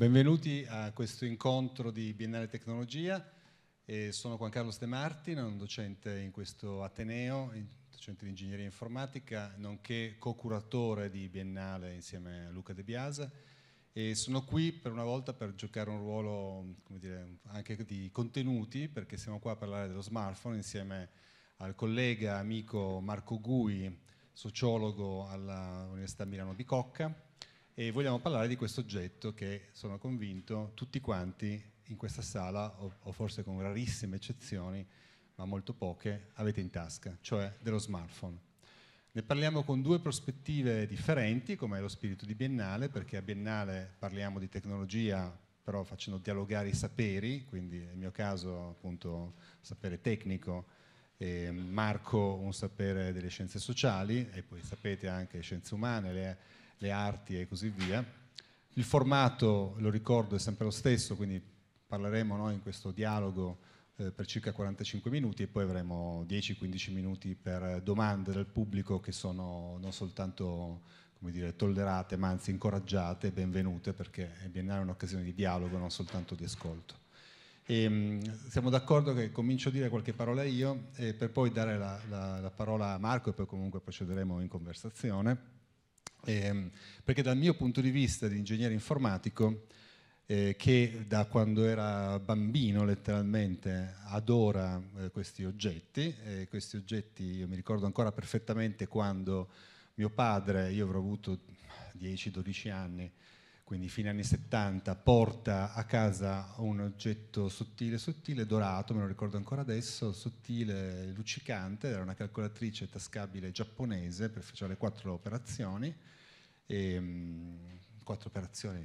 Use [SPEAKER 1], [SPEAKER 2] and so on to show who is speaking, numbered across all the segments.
[SPEAKER 1] Benvenuti a questo incontro di Biennale Tecnologia. Eh, sono Juan Carlos De Martino, un docente in questo Ateneo, docente di ingegneria informatica, nonché co-curatore di Biennale insieme a Luca De Biasa. E sono qui per una volta per giocare un ruolo dire, anche di contenuti, perché siamo qua a parlare dello smartphone insieme al collega amico Marco Gui, sociologo all'Università Milano Bicocca e vogliamo parlare di questo oggetto che sono convinto tutti quanti in questa sala, o, o forse con rarissime eccezioni, ma molto poche, avete in tasca, cioè dello smartphone. Ne parliamo con due prospettive differenti, come è lo spirito di Biennale, perché a Biennale parliamo di tecnologia, però facendo dialogare i saperi, quindi nel mio caso appunto sapere tecnico, eh, Marco un sapere delle scienze sociali e poi sapete anche scienze umane, le, le arti e così via. Il formato, lo ricordo, è sempre lo stesso, quindi parleremo noi in questo dialogo eh, per circa 45 minuti e poi avremo 10-15 minuti per domande del pubblico che sono non soltanto dire, tollerate, ma anzi incoraggiate e benvenute perché è biennale un'occasione di dialogo, non soltanto di ascolto. E, ehm, siamo d'accordo che comincio a dire qualche parola io eh, per poi dare la, la, la parola a Marco e poi comunque procederemo in conversazione. Eh, perché dal mio punto di vista di ingegnere informatico, eh, che da quando era bambino letteralmente adora eh, questi oggetti, e questi oggetti io mi ricordo ancora perfettamente quando mio padre, io avrò avuto 10-12 anni, quindi fine anni 70, porta a casa un oggetto sottile, sottile, dorato, me lo ricordo ancora adesso, sottile, luccicante, era una calcolatrice tascabile giapponese per fare quattro operazioni, e, ehm, mh, quattro operazioni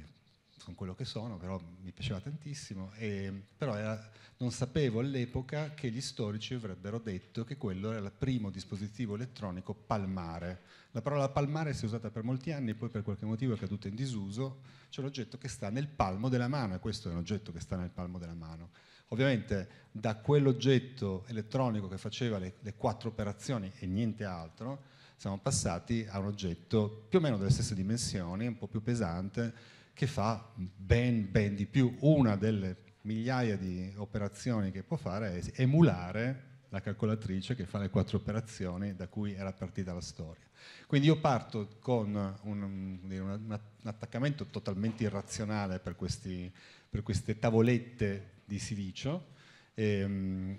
[SPEAKER 1] sono quello che sono, però mi piaceva tantissimo, e, però era, non sapevo all'epoca che gli storici avrebbero detto che quello era il primo dispositivo elettronico palmare. La parola palmare si è usata per molti anni, poi per qualche motivo è caduta in disuso, c'è l'oggetto che sta nel palmo della mano, e questo è un oggetto che sta nel palmo della mano. Ovviamente da quell'oggetto elettronico che faceva le, le quattro operazioni e niente altro, siamo passati a un oggetto più o meno delle stesse dimensioni, un po' più pesante, che fa ben, ben di più. Una delle migliaia di operazioni che può fare è emulare la calcolatrice che fa le quattro operazioni da cui era partita la storia. Quindi io parto con un, un attaccamento totalmente irrazionale per, questi, per queste tavolette di silicio ehm,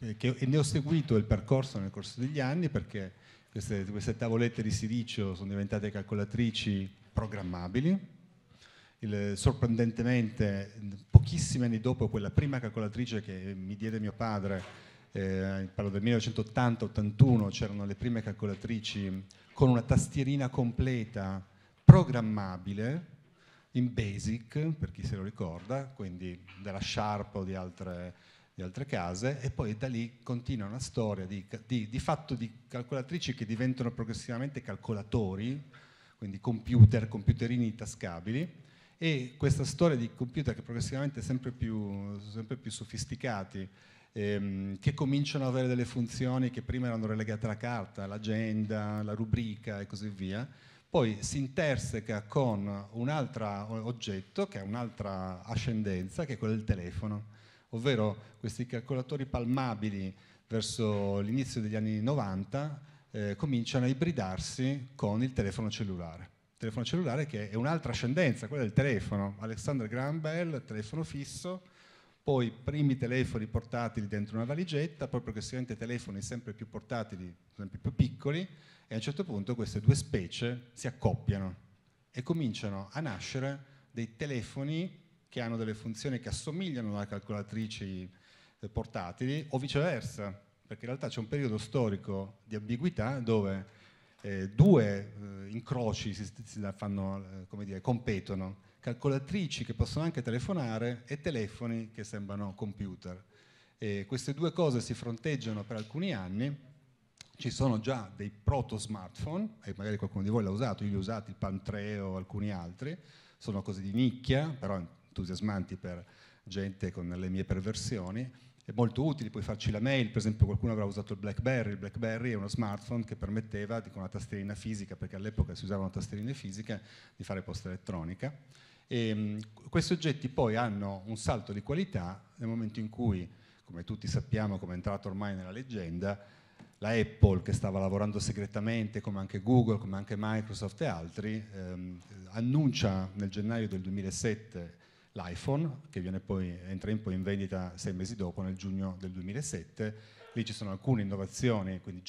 [SPEAKER 1] eh, che, e ne ho seguito il percorso nel corso degli anni perché queste, queste tavolette di silicio sono diventate calcolatrici programmabili il, sorprendentemente, pochissimi anni dopo quella prima calcolatrice che mi diede mio padre, eh, parlo del 1980-81, c'erano le prime calcolatrici con una tastierina completa programmabile in BASIC, per chi se lo ricorda, quindi della Sharp o di altre, di altre case, e poi da lì continua una storia di, di, di fatto di calcolatrici che diventano progressivamente calcolatori, quindi computer, computerini tascabili, e questa storia di computer che progressivamente sempre più, sempre più sofisticati, ehm, che cominciano ad avere delle funzioni che prima erano relegate alla carta, l'agenda, la rubrica e così via, poi si interseca con un altro oggetto che ha un'altra ascendenza, che è quello del telefono, ovvero questi calcolatori palmabili verso l'inizio degli anni 90 eh, cominciano a ibridarsi con il telefono cellulare telefono cellulare che è un'altra ascendenza, quella del telefono. Alexander Graham Bell, telefono fisso, poi primi telefoni portatili dentro una valigetta, poi progressivamente telefoni sempre più portatili, sempre più piccoli, e a un certo punto queste due specie si accoppiano e cominciano a nascere dei telefoni che hanno delle funzioni che assomigliano a calcolatrici eh, portatili o viceversa, perché in realtà c'è un periodo storico di ambiguità dove eh, due eh, incroci si, si fanno, eh, dire, competono, calcolatrici che possono anche telefonare e telefoni che sembrano computer. E queste due cose si fronteggiano per alcuni anni, ci sono già dei proto smartphone, e magari qualcuno di voi l'ha usato, io li ho usati, il Pantreo o alcuni altri, sono cose di nicchia, però entusiasmanti per gente con le mie perversioni, molto utili, puoi farci la mail, per esempio qualcuno avrà usato il Blackberry, il Blackberry è uno smartphone che permetteva con una tastierina fisica, perché all'epoca si usavano tastierine fisiche, di fare posta elettronica. E, ehm, questi oggetti poi hanno un salto di qualità nel momento in cui, come tutti sappiamo, come è entrato ormai nella leggenda, la Apple che stava lavorando segretamente, come anche Google, come anche Microsoft e altri, ehm, annuncia nel gennaio del 2007 l'iPhone, che poi, entra in, poi in vendita sei mesi dopo, nel giugno del 2007. Lì ci sono alcune innovazioni, quindi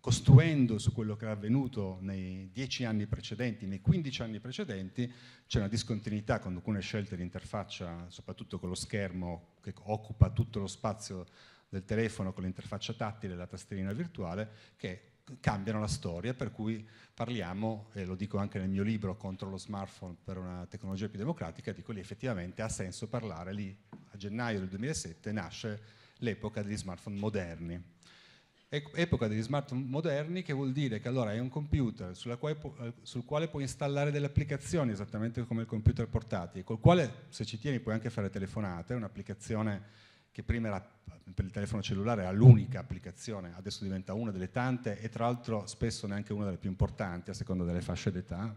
[SPEAKER 1] costruendo su quello che era avvenuto nei dieci anni precedenti, nei 15 anni precedenti, c'è una discontinuità con alcune scelte di interfaccia, soprattutto con lo schermo che occupa tutto lo spazio del telefono, con l'interfaccia tattile e la tastierina virtuale, che cambiano la storia, per cui parliamo, e lo dico anche nel mio libro contro lo smartphone per una tecnologia più democratica, dico lì effettivamente ha senso parlare, lì a gennaio del 2007 nasce l'epoca degli smartphone moderni. epoca degli smartphone moderni che vuol dire che allora hai un computer quale sul quale puoi installare delle applicazioni esattamente come il computer portatile, col quale se ci tieni puoi anche fare telefonate, è un'applicazione che prima era per il telefono cellulare era l'unica applicazione, adesso diventa una delle tante e tra l'altro spesso neanche una delle più importanti a seconda delle fasce d'età,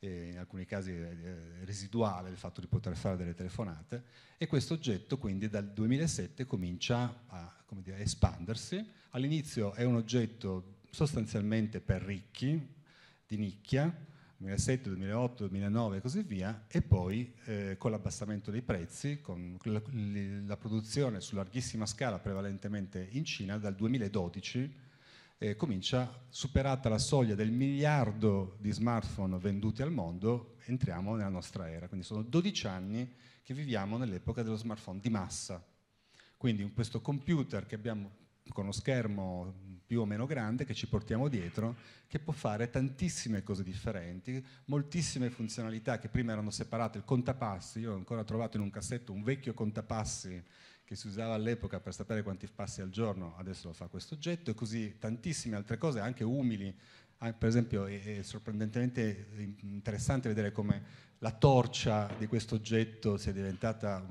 [SPEAKER 1] in alcuni casi è eh, eh, residuale il fatto di poter fare delle telefonate e questo oggetto quindi dal 2007 comincia a dire, espandersi, all'inizio è un oggetto sostanzialmente per ricchi, di nicchia, 2007, 2008, 2009 e così via, e poi eh, con l'abbassamento dei prezzi, con la, la, produzione su larghissima scala prevalentemente in Cina, dal 2012 eh, comincia, superata la soglia del miliardo di smartphone venduti al mondo, entriamo nella nostra era. Quindi sono 12 anni che viviamo nell'epoca dello smartphone di massa. Quindi questo computer che abbiamo con lo schermo più o meno grande che ci portiamo dietro, che può fare tantissime cose differenti, moltissime funzionalità che prima erano separate, il contapassi, io ho ancora trovato in un cassetto un vecchio contapassi che si usava all'epoca per sapere quanti passi al giorno, adesso lo fa questo oggetto, e così tantissime altre cose, anche umili. Ah, per esempio è sorprendentemente interessante vedere come la torcia di questo oggetto sia diventata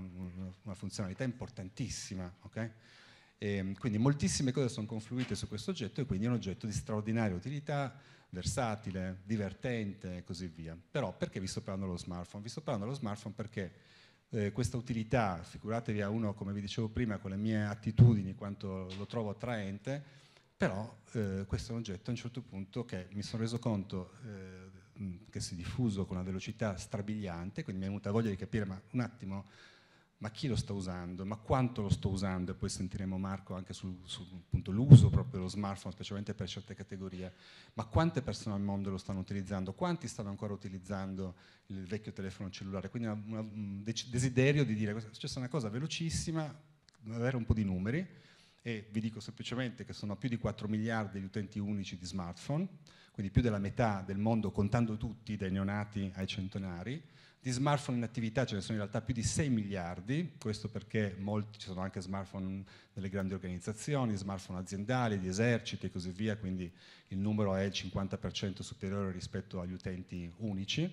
[SPEAKER 1] una funzionalità importantissima. Okay? E, ehm, quindi moltissime cose sono confluite su questo oggetto e quindi è un oggetto di straordinaria utilità, versatile, divertente e così via. Però perché vi sto parlando dello smartphone? Vi sto parlando dello smartphone perché eh, questa utilità, figuratevi a uno come vi dicevo prima con le mie attitudini quanto lo trovo attraente, però eh, questo è un oggetto a un certo punto che mi sono reso conto eh, che si è diffuso con una velocità strabiliante, quindi mi è venuta voglia di capire ma un attimo ma chi lo sta usando, ma quanto lo sto usando, e poi sentiremo Marco anche sul, sul l'uso proprio dello smartphone, specialmente per certe categorie, ma quante persone al mondo lo stanno utilizzando, quanti stanno ancora utilizzando il vecchio telefono cellulare, quindi una, una, un desiderio di dire, è successa una cosa velocissima, avere un po' di numeri, e vi dico semplicemente che sono più di 4 miliardi di utenti unici di smartphone, quindi più della metà del mondo contando tutti, dai neonati ai centenari, di smartphone in attività ce ne sono in realtà più di 6 miliardi, questo perché molti, ci sono anche smartphone delle grandi organizzazioni, smartphone aziendali, di eserciti e così via, quindi il numero è il 50% superiore rispetto agli utenti unici,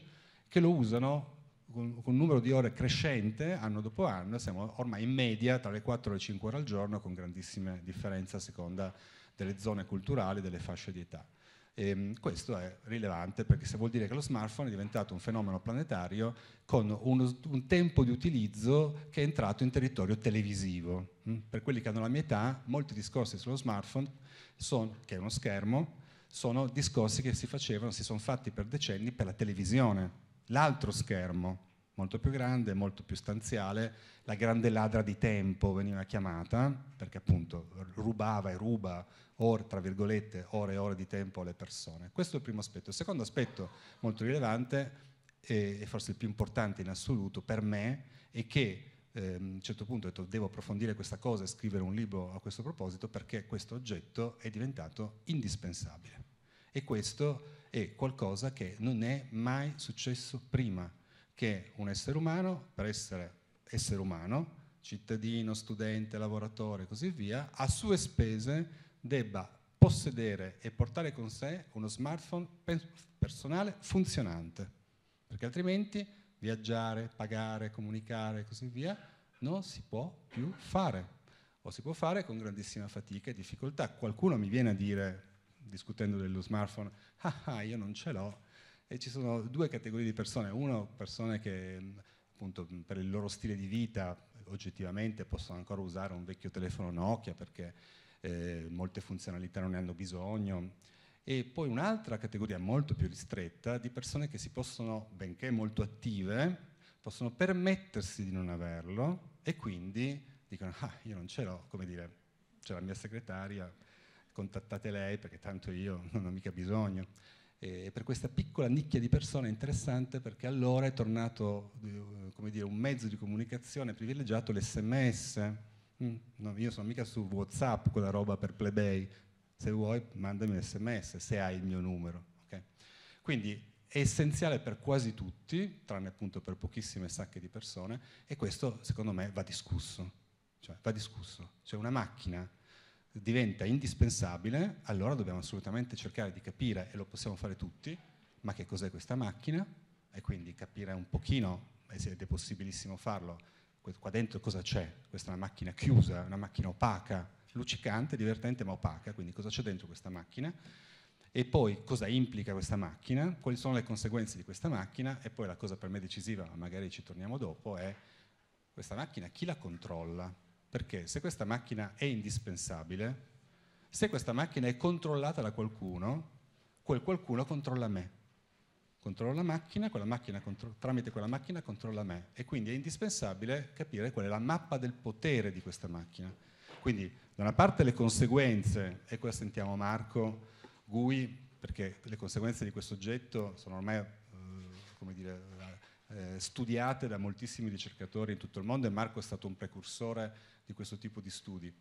[SPEAKER 1] che lo usano con, un numero di ore crescente anno dopo anno, siamo ormai in media tra le 4 e le 5 ore al giorno con grandissime differenze a seconda delle zone culturali, delle fasce di età. E ehm, questo è rilevante perché se vuol dire che lo smartphone è diventato un fenomeno planetario con uno, un tempo di utilizzo che è entrato in territorio televisivo. Mm? Per quelli che hanno la mia età, molti discorsi sullo smartphone, sono, che è uno schermo, sono discorsi che si facevano, si sono fatti per decenni per la televisione, l'altro schermo, molto più grande, molto più stanziale, la grande ladra di tempo veniva chiamata, perché appunto rubava e ruba or, tra virgolette, ore e ore di tempo alle persone. Questo è il primo aspetto. Il secondo aspetto molto rilevante e forse il più importante in assoluto per me è che eh, a un certo punto ho detto devo approfondire questa cosa e scrivere un libro a questo proposito perché questo oggetto è diventato indispensabile e questo è qualcosa che non è mai successo prima che un essere umano, per essere essere umano, cittadino, studente, lavoratore e così via, a sue spese debba possedere e portare con sé uno smartphone pe- personale funzionante, perché altrimenti viaggiare, pagare, comunicare e così via non si può più fare o si può fare con grandissima fatica e difficoltà. Qualcuno mi viene a dire, discutendo dello smartphone, ah, ah io non ce l'ho, e ci sono due categorie di persone, uno persone che appunto per il loro stile di vita oggettivamente possono ancora usare un vecchio telefono Nokia perché eh, molte funzionalità non ne hanno bisogno e poi un'altra categoria molto più ristretta di persone che si possono, benché molto attive, possono permettersi di non averlo e quindi dicono ah io non ce l'ho, come dire, c'è la mia segretaria, contattate lei perché tanto io non ho mica bisogno eh, per questa piccola nicchia di persone è interessante perché allora è tornato eh, dire, un mezzo di comunicazione privilegiato l'SMS. Mm, no, io sono mica su WhatsApp quella roba per plebei, se vuoi mandami un sms se hai il mio numero. Okay? Quindi è essenziale per quasi tutti, tranne appunto per pochissime sacche di persone, e questo secondo me va discusso. Cioè, va discusso. C'è una macchina diventa indispensabile, allora dobbiamo assolutamente cercare di capire, e lo possiamo fare tutti, ma che cos'è questa macchina e quindi capire un pochino, eh, ed è possibilissimo farlo, qua dentro cosa c'è? Questa è una macchina chiusa, una macchina opaca, luccicante, divertente ma opaca, quindi cosa c'è dentro questa macchina? E poi cosa implica questa macchina, quali sono le conseguenze di questa macchina e poi la cosa per me decisiva, ma magari ci torniamo dopo, è questa macchina chi la controlla? Perché se questa macchina è indispensabile, se questa macchina è controllata da qualcuno, quel qualcuno controlla me. Controlla la macchina, quella macchina contro- tramite quella macchina controlla me. E quindi è indispensabile capire qual è la mappa del potere di questa macchina. Quindi da una parte le conseguenze, e qua sentiamo Marco Gui, perché le conseguenze di questo oggetto sono ormai eh, dire, eh, studiate da moltissimi ricercatori in tutto il mondo e Marco è stato un precursore di questo tipo di studi.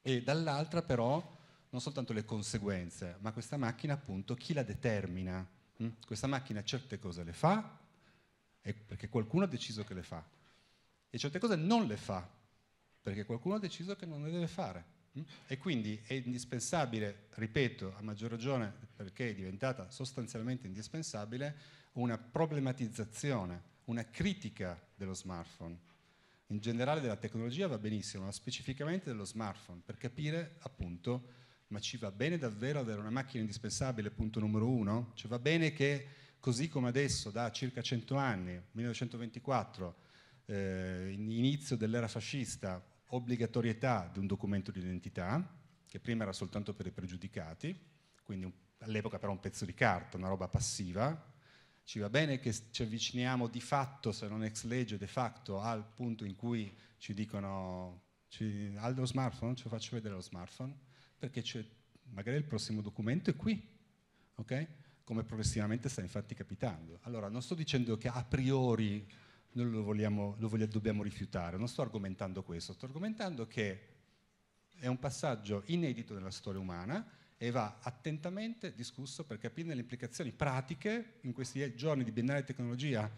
[SPEAKER 1] E dall'altra però non soltanto le conseguenze, ma questa macchina appunto chi la determina? Hm? Questa macchina certe cose le fa perché qualcuno ha deciso che le fa e certe cose non le fa perché qualcuno ha deciso che non le deve fare. Hm? E quindi è indispensabile, ripeto, a maggior ragione perché è diventata sostanzialmente indispensabile, una problematizzazione, una critica dello smartphone in generale della tecnologia va benissimo, ma specificamente dello smartphone, per capire appunto, ma ci va bene davvero avere una macchina indispensabile, punto numero uno? Cioè va bene che così come adesso, da circa 100 anni, 1924, eh, inizio dell'era fascista, obbligatorietà di un documento di identità, che prima era soltanto per i pregiudicati, quindi all'epoca però un pezzo di carta, una roba passiva, ci va bene che ci avviciniamo di fatto, se non ex legge, de facto, al punto in cui ci dicono ci, allo smartphone, ce faccio vedere lo smartphone, perché magari il prossimo documento è qui, ok? Come progressivamente sta infatti capitando. Allora, non sto dicendo che a priori noi lo, vogliamo, lo vogliamo, dobbiamo rifiutare, non sto argomentando questo, sto argomentando che è un passaggio inedito nella storia umana e va attentamente discusso per capire le implicazioni pratiche. In questi giorni di binaria tecnologia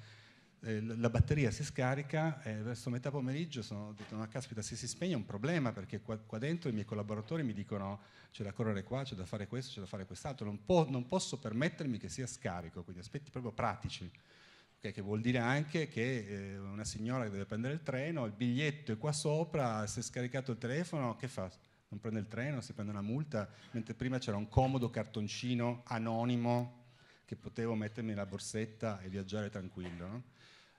[SPEAKER 1] eh, la batteria si scarica e eh, verso metà pomeriggio sono detto no ah, caspita se si spegne è un problema perché qua, qua dentro i miei collaboratori mi dicono c'è da correre qua, c'è da fare questo, c'è da fare quest'altro, non, po non, posso permettermi che sia scarico, quindi aspetti proprio pratici. Okay, che vuol dire anche che eh, una signora che deve prendere il treno, il biglietto è qua sopra, si è scaricato il telefono, che fa? non prende il treno, si prende una multa, mentre prima c'era un comodo cartoncino anonimo che potevo mettermi nella borsetta e viaggiare tranquillo. No?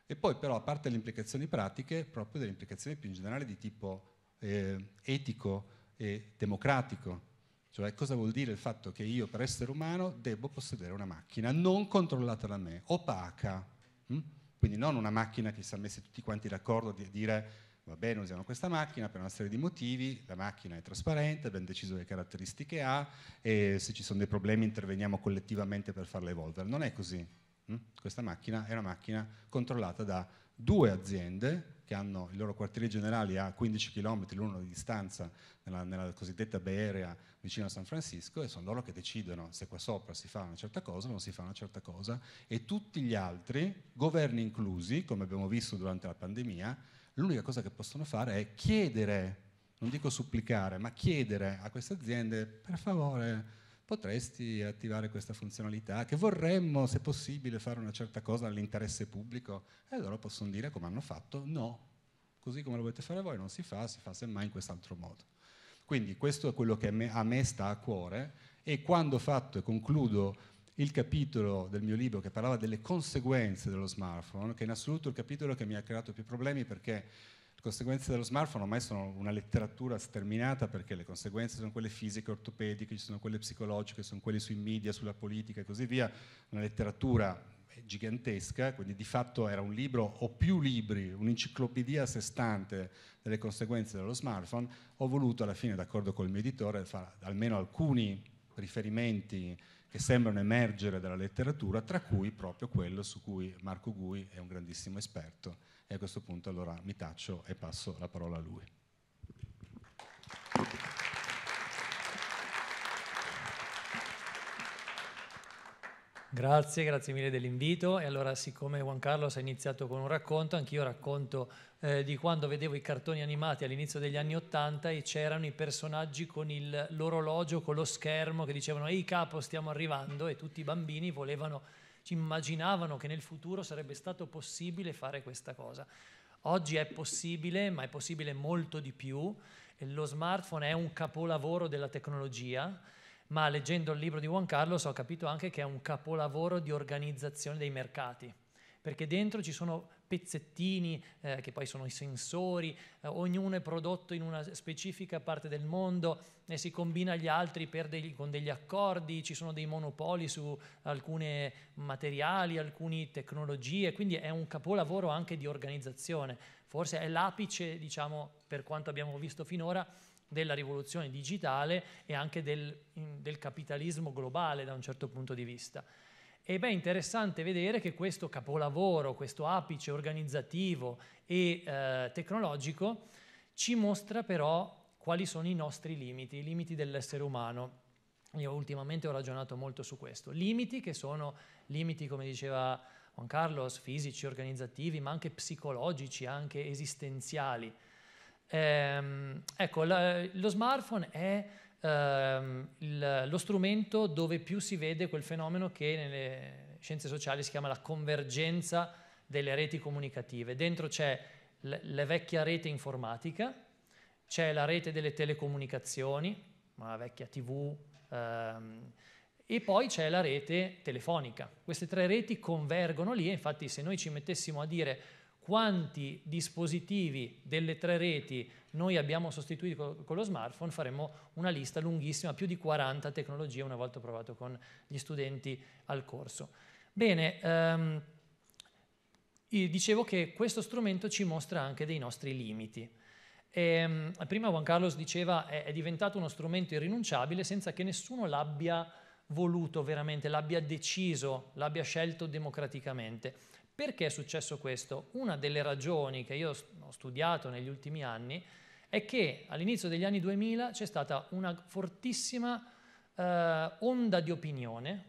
[SPEAKER 1] E poi però, a parte le implicazioni pratiche, proprio delle implicazioni più in generale di tipo eh, etico e democratico. Cioè cosa vuol dire il fatto che io per essere umano debbo possedere una macchina non controllata da me, opaca. Hm? Quindi non una macchina che si è messi tutti quanti d'accordo di dire va bene, usiamo questa macchina per una serie di motivi, la macchina è trasparente, abbiamo deciso le caratteristiche ha e se ci sono dei problemi interveniamo collettivamente per farla evolvere. Non è così. Hm? Questa macchina è una macchina controllata da due aziende che hanno i loro quartieri generali a 15 km l'uno di distanza nella, nella cosiddetta Bay Area vicino a San Francisco e sono loro che decidono se qua sopra si fa una certa cosa o non si fa una certa cosa e tutti gli altri, governi inclusi, come abbiamo visto durante la pandemia, l'unica cosa che possono fare è chiedere, non dico supplicare, ma chiedere a queste aziende, per favore, potresti attivare questa funzionalità, che vorremmo, se possibile, fare una certa cosa all'interesse pubblico, e allora possono dire, come hanno fatto, no, così come lo volete fare voi non si fa, si fa semmai in quest'altro modo. Quindi questo è quello che a me, a me sta a cuore e quando ho fatto, e concludo, il capitolo del mio libro che parlava delle conseguenze dello smartphone, che è in assoluto il capitolo che mi ha creato più problemi perché le conseguenze dello smartphone ormai sono una letteratura sterminata perché le conseguenze sono quelle fisiche, ortopediche, ci sono quelle psicologiche, sono quelle sui media, sulla politica e così via, una letteratura gigantesca, quindi di fatto era un libro o più libri, un'enciclopedia a sé stante delle conseguenze dello smartphone, ho voluto alla fine, d'accordo col mio editore, fare almeno alcuni riferimenti che sembrano emergere dalla letteratura, tra cui proprio quello su cui Marco Gui è un grandissimo esperto e a questo punto allora mi taccio e passo la parola a lui.
[SPEAKER 2] Grazie,
[SPEAKER 3] grazie mille dell'invito. E allora, siccome Juan Carlos ha iniziato con un racconto, anch'io racconto eh, di quando vedevo i cartoni animati all'inizio degli anni Ottanta e c'erano i personaggi con il, l'orologio, con lo schermo che dicevano Ehi capo, stiamo arrivando e tutti i bambini volevano, ci immaginavano che nel futuro sarebbe stato possibile fare questa cosa. Oggi è possibile, ma è possibile molto di più. Lo smartphone è un capolavoro della tecnologia ma leggendo il libro di Juan Carlos ho capito anche che è un capolavoro di organizzazione dei mercati, perché dentro ci sono pezzettini eh, che poi sono i sensori, eh, ognuno è prodotto in una specifica parte del mondo e si combina agli altri degli, con degli accordi, ci sono dei monopoli su alcuni materiali, alcune tecnologie, quindi è un capolavoro anche di organizzazione, forse è l'apice, diciamo, per quanto abbiamo visto finora, della rivoluzione digitale e anche del, del capitalismo globale da un certo punto di vista. E beh, interessante vedere che questo capolavoro, questo apice organizzativo e eh, tecnologico ci mostra però quali sono i nostri limiti, i limiti dell'essere umano. Io ultimamente ho ragionato molto su questo. Limiti che sono limiti, come diceva Juan Carlos, fisici, organizzativi, ma anche psicologici, anche esistenziali. Ehm, ecco, la, lo smartphone è ehm, il, lo strumento dove più si vede quel fenomeno che nelle scienze sociali si chiama la convergenza delle reti comunicative. Dentro c'è l- la vecchia rete informatica, c'è la rete delle telecomunicazioni, la vecchia TV, ehm, e poi c'è la rete telefonica. Queste tre reti convergono lì, infatti se noi ci mettessimo a dire quanti dispositivi delle tre reti noi abbiamo sostituito con lo smartphone, faremo una lista lunghissima, più di 40 tecnologie una volta provato con gli studenti al corso. Bene, ehm, dicevo che questo strumento ci mostra anche dei nostri limiti. E, ehm, prima Juan Carlos diceva che è diventato uno strumento irrinunciabile senza che nessuno l'abbia voluto veramente, l'abbia deciso, l'abbia scelto democraticamente. Perché è successo questo? Una delle ragioni che io ho studiato negli ultimi anni è che all'inizio degli anni 2000 c'è stata una fortissima eh, onda di opinione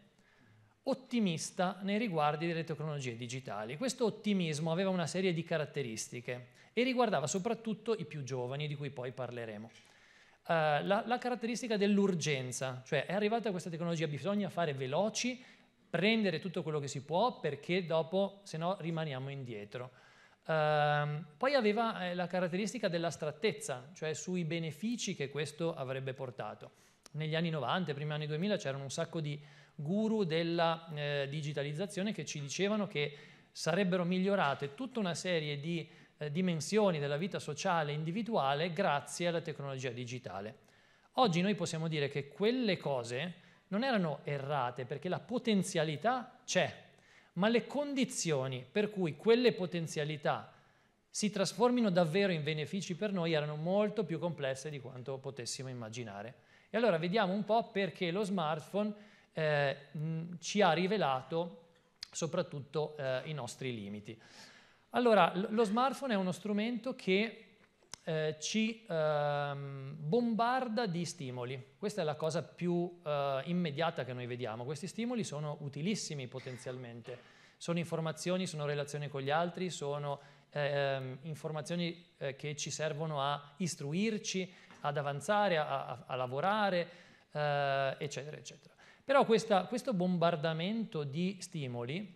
[SPEAKER 3] ottimista nei riguardi delle tecnologie digitali. Questo ottimismo aveva una serie di caratteristiche e riguardava soprattutto i più giovani, di cui poi parleremo. Uh, la, la, caratteristica dell'urgenza, cioè è arrivata questa tecnologia, bisogna fare veloci prendere tutto quello che si può perché dopo se no rimaniamo indietro. Ehm, poi aveva eh, la caratteristica dell'astrattezza, cioè sui benefici che questo avrebbe portato. Negli anni 90, primi anni 2000 c'erano un sacco di guru della eh, digitalizzazione che ci dicevano che sarebbero migliorate tutta una serie di eh, dimensioni della vita sociale e individuale grazie alla tecnologia digitale. Oggi noi possiamo dire che quelle cose, non erano errate perché la potenzialità c'è, ma le condizioni per cui quelle potenzialità si trasformino davvero in benefici per noi erano molto più complesse di quanto potessimo immaginare. E allora vediamo un po' perché lo smartphone eh, ci ha rivelato soprattutto eh, i nostri limiti. Allora, lo smartphone è uno strumento che eh, ci ehm, bombarda di stimoli. Questa è la cosa più eh, immediata che noi vediamo. Questi stimoli sono utilissimi potenzialmente, sono informazioni, sono relazioni con gli altri, sono ehm, informazioni eh, che ci servono a istruirci, ad avanzare, a, a, a lavorare, eh, eccetera, eccetera. Però questa, questo bombardamento di stimoli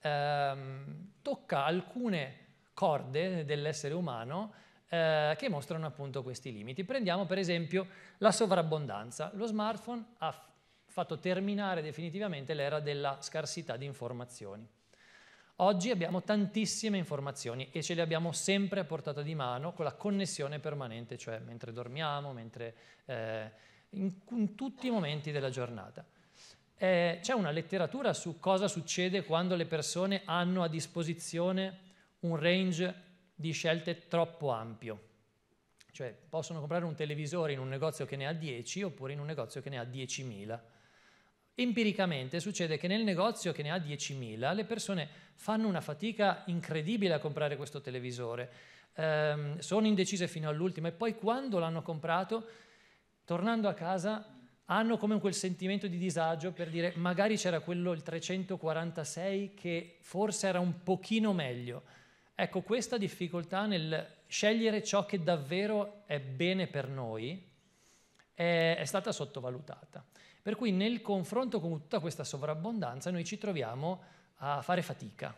[SPEAKER 3] ehm, tocca alcune corde dell'essere umano eh, che mostrano appunto questi limiti. Prendiamo per esempio la sovrabbondanza. Lo smartphone ha fatto terminare definitivamente l'era della scarsità di informazioni. Oggi abbiamo tantissime informazioni e ce le abbiamo sempre a portata di mano con la connessione permanente, cioè mentre dormiamo, mentre, eh, in, in, tutti i momenti della giornata. Eh, c'è una letteratura su cosa succede quando le persone hanno a disposizione un range di scelte troppo ampio. Cioè possono comprare un televisore in un negozio che ne ha 10 oppure in un negozio che ne ha 10.000. Empiricamente succede che nel negozio che ne ha 10.000 le persone fanno una fatica incredibile a comprare questo televisore, ehm, sono indecise fino all'ultimo e poi quando l'hanno comprato, tornando a casa, hanno come quel sentimento di disagio per dire magari c'era quello il 346 che forse era un pochino meglio Ecco, questa difficoltà nel scegliere ciò che davvero è bene per noi è, è stata sottovalutata. Per cui nel confronto con tutta questa sovrabbondanza noi ci troviamo a fare fatica.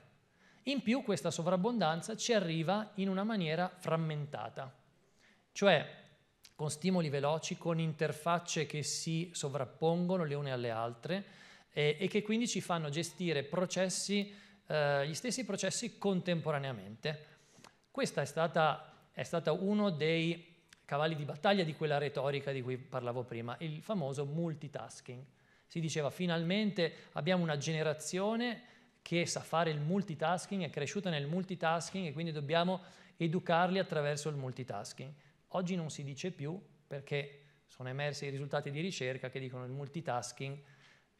[SPEAKER 3] In più questa sovrabbondanza ci arriva in una maniera frammentata, cioè con stimoli veloci, con interfacce che si sovrappongono le une alle altre eh, e che quindi ci fanno gestire processi eh, gli stessi processi contemporaneamente. Questo è stato uno dei cavalli di battaglia di quella retorica di cui parlavo prima, il famoso multitasking. Si diceva finalmente abbiamo una generazione che sa fare il multitasking, è cresciuta nel multitasking e quindi dobbiamo educarli attraverso il multitasking. Oggi non si dice più perché sono emersi i risultati di ricerca che dicono che il multitasking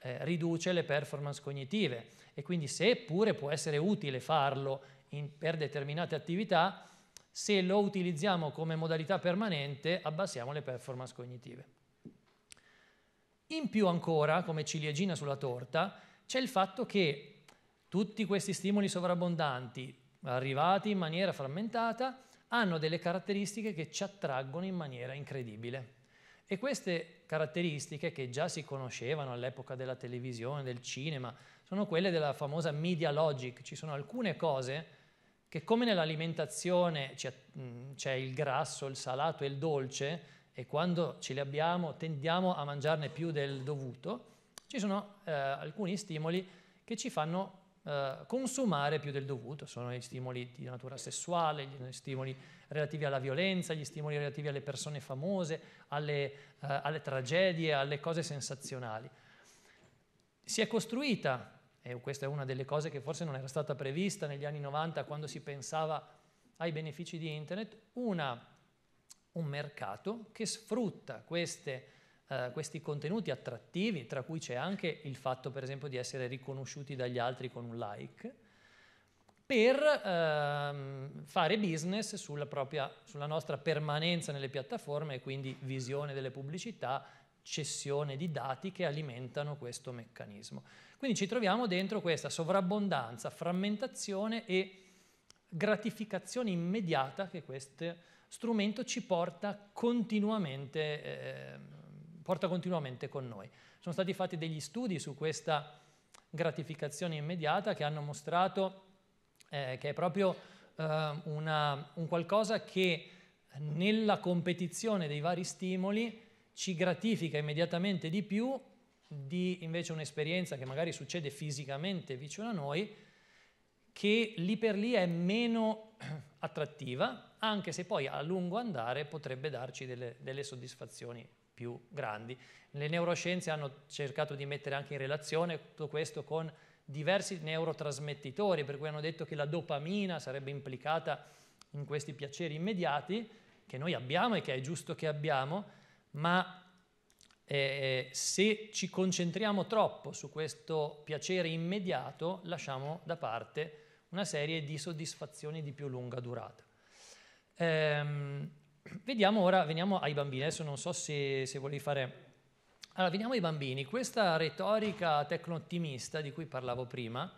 [SPEAKER 3] eh, riduce le performance cognitive e quindi seppure può essere utile farlo in, per determinate attività, se lo utilizziamo come modalità permanente abbassiamo le performance cognitive. In più ancora, come ciliegina sulla torta, c'è il fatto che tutti questi stimoli sovrabbondanti, arrivati in maniera frammentata, hanno delle caratteristiche che ci attraggono in maniera incredibile. E queste caratteristiche che già si conoscevano all'epoca della televisione, del cinema, sono quelle della famosa media logic. Ci sono alcune cose che come nell'alimentazione c'è il grasso, il salato e il dolce, e quando ce li abbiamo tendiamo a mangiarne più del dovuto, ci sono eh, alcuni stimoli che ci fanno eh, consumare più del dovuto, sono gli stimoli di natura sessuale, gli stimoli relativi alla violenza, gli stimoli relativi alle persone famose, alle, eh, alle tragedie, alle cose sensazionali. Si è costruita, e questa è una delle cose che forse non era stata prevista negli anni 90 quando si pensava ai benefici di internet, una, un mercato che sfrutta queste eh, questi contenuti attrattivi, tra cui c'è anche il fatto per esempio di essere riconosciuti dagli altri con un like, per ehm, fare business sulla, propria, sulla nostra permanenza nelle piattaforme e quindi visione delle pubblicità, cessione di dati che alimentano questo meccanismo. Quindi ci troviamo dentro questa sovrabbondanza, frammentazione e gratificazione immediata che questo strumento ci porta continuamente eh, porta continuamente con noi. Sono stati fatti degli studi su questa gratificazione immediata che hanno mostrato eh, che è proprio eh, una, un qualcosa che nella competizione dei vari stimoli ci gratifica immediatamente di più di invece un'esperienza che magari succede fisicamente vicino a noi, che lì per lì è meno attrattiva, anche se poi a lungo andare potrebbe darci delle, delle soddisfazioni più grandi. Le neuroscienze hanno cercato di mettere anche in relazione tutto questo con diversi neurotrasmettitori, per cui hanno detto che la dopamina sarebbe implicata in questi piaceri immediati che noi abbiamo e che è giusto che abbiamo, ma eh, eh se ci concentriamo troppo su questo piacere immediato lasciamo da parte una serie di soddisfazioni di più lunga durata. Ehm, Vediamo ora, veniamo ai bambini, adesso non so se, se volevi fare... Allora, veniamo ai bambini. Questa retorica tecno-ottimista di cui parlavo prima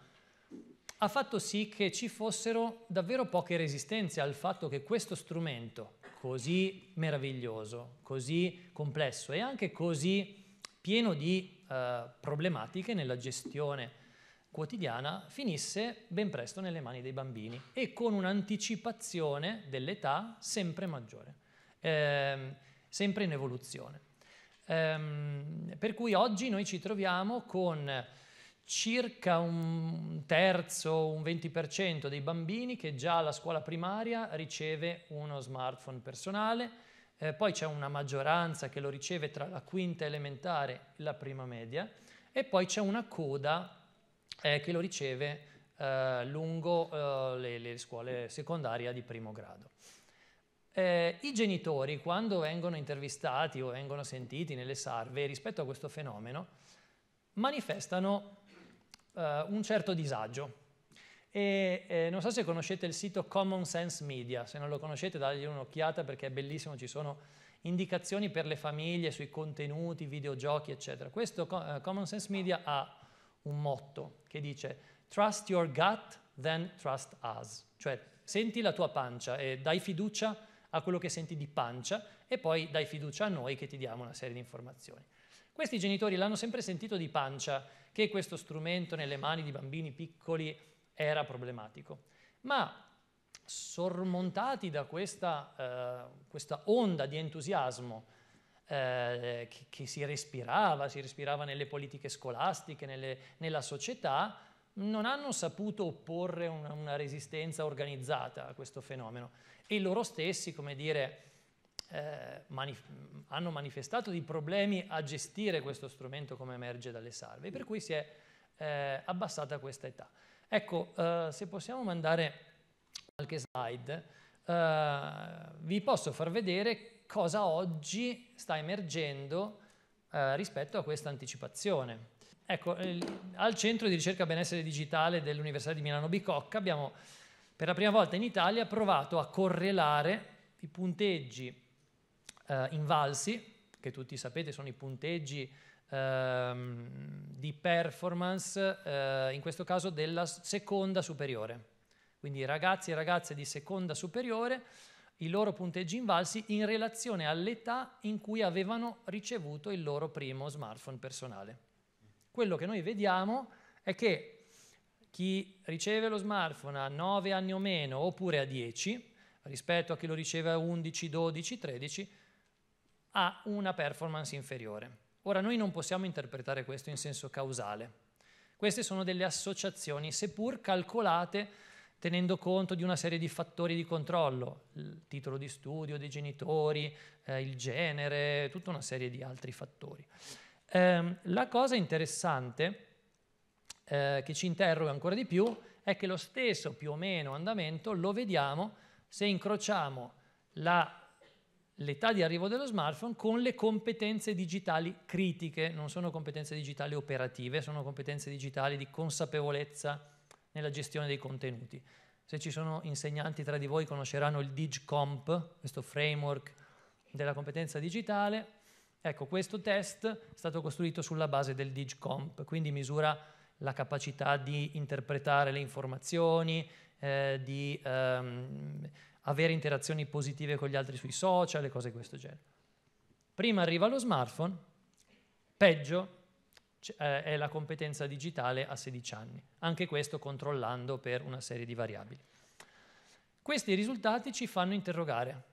[SPEAKER 3] ha fatto sì che ci fossero davvero poche resistenze al fatto che questo strumento così meraviglioso, così complesso e anche così pieno di eh, problematiche nella gestione quotidiana finisse ben presto nelle mani dei bambini e con un'anticipazione dell'età sempre maggiore ehm, sempre in evoluzione. Ehm, per cui oggi noi ci troviamo con circa un terzo, un 20% dei bambini che già alla scuola primaria riceve uno smartphone personale, eh, poi c'è una maggioranza che lo riceve tra la quinta elementare e la prima media e poi c'è una coda eh, che lo riceve eh, lungo eh, le, le scuole secondarie di primo grado. Eh, I genitori, quando vengono intervistati o vengono sentiti nelle sarve rispetto a questo fenomeno, manifestano eh, un certo disagio. E, eh, non so se conoscete il sito Common Sense Media, se non lo conoscete dagli un'occhiata perché è bellissimo, ci sono indicazioni per le famiglie sui contenuti, videogiochi, eccetera. Questo uh, Common Sense Media ha un motto che dice Trust your gut, then trust us, cioè senti la tua pancia e dai fiducia a quello che senti di pancia e poi dai fiducia a noi che ti diamo una serie di informazioni. Questi genitori l'hanno sempre sentito di pancia che questo strumento nelle mani di bambini piccoli era problematico, ma sormontati da questa, eh, questa onda di entusiasmo eh, che, che, si respirava, si respirava nelle politiche scolastiche, nelle, nella società, non hanno saputo opporre una, una resistenza organizzata a questo fenomeno e loro stessi, come dire, eh, manif hanno manifestato dei problemi a gestire questo strumento come emerge dalle salve, per cui si è eh, abbassata questa età. Ecco, eh, se possiamo mandare qualche slide, eh, vi posso far vedere cosa oggi sta emergendo eh, rispetto a questa anticipazione. Ecco, al Centro di Ricerca Benessere Digitale dell'Università di Milano Bicocca abbiamo per la prima volta in Italia ha provato a correlare i punteggi eh, invalsi, che tutti sapete sono i punteggi ehm, di performance, eh, in questo caso della seconda superiore. Quindi ragazzi e ragazze di seconda superiore, i loro punteggi invalsi in relazione all'età in cui avevano ricevuto il loro primo smartphone personale. Quello che noi vediamo è che chi riceve lo smartphone a 9 anni o meno oppure a 10 rispetto a chi lo riceve a 11, 12, 13 ha una performance inferiore. Ora noi non possiamo interpretare questo in senso causale. Queste sono delle associazioni, seppur calcolate tenendo conto di una serie di fattori di controllo, il titolo di studio dei genitori, eh, il genere, tutta una serie di altri fattori. Eh, la cosa interessante è eh, che ci interroga ancora di più è che lo stesso più o meno andamento lo vediamo se incrociamo l'età di arrivo dello smartphone con le competenze digitali critiche, non sono competenze digitali operative, sono competenze digitali di consapevolezza nella gestione dei contenuti. Se ci sono insegnanti tra di voi conosceranno il DigComp, questo framework della competenza digitale, ecco questo test è stato costruito sulla base del DigComp, quindi misura la capacità di interpretare le informazioni, eh, di ehm, avere interazioni positive con gli altri sui social e cose di questo genere. Prima arriva lo smartphone, peggio eh, è la competenza digitale a 16 anni, anche questo controllando per una serie di variabili. Questi risultati ci fanno interrogare.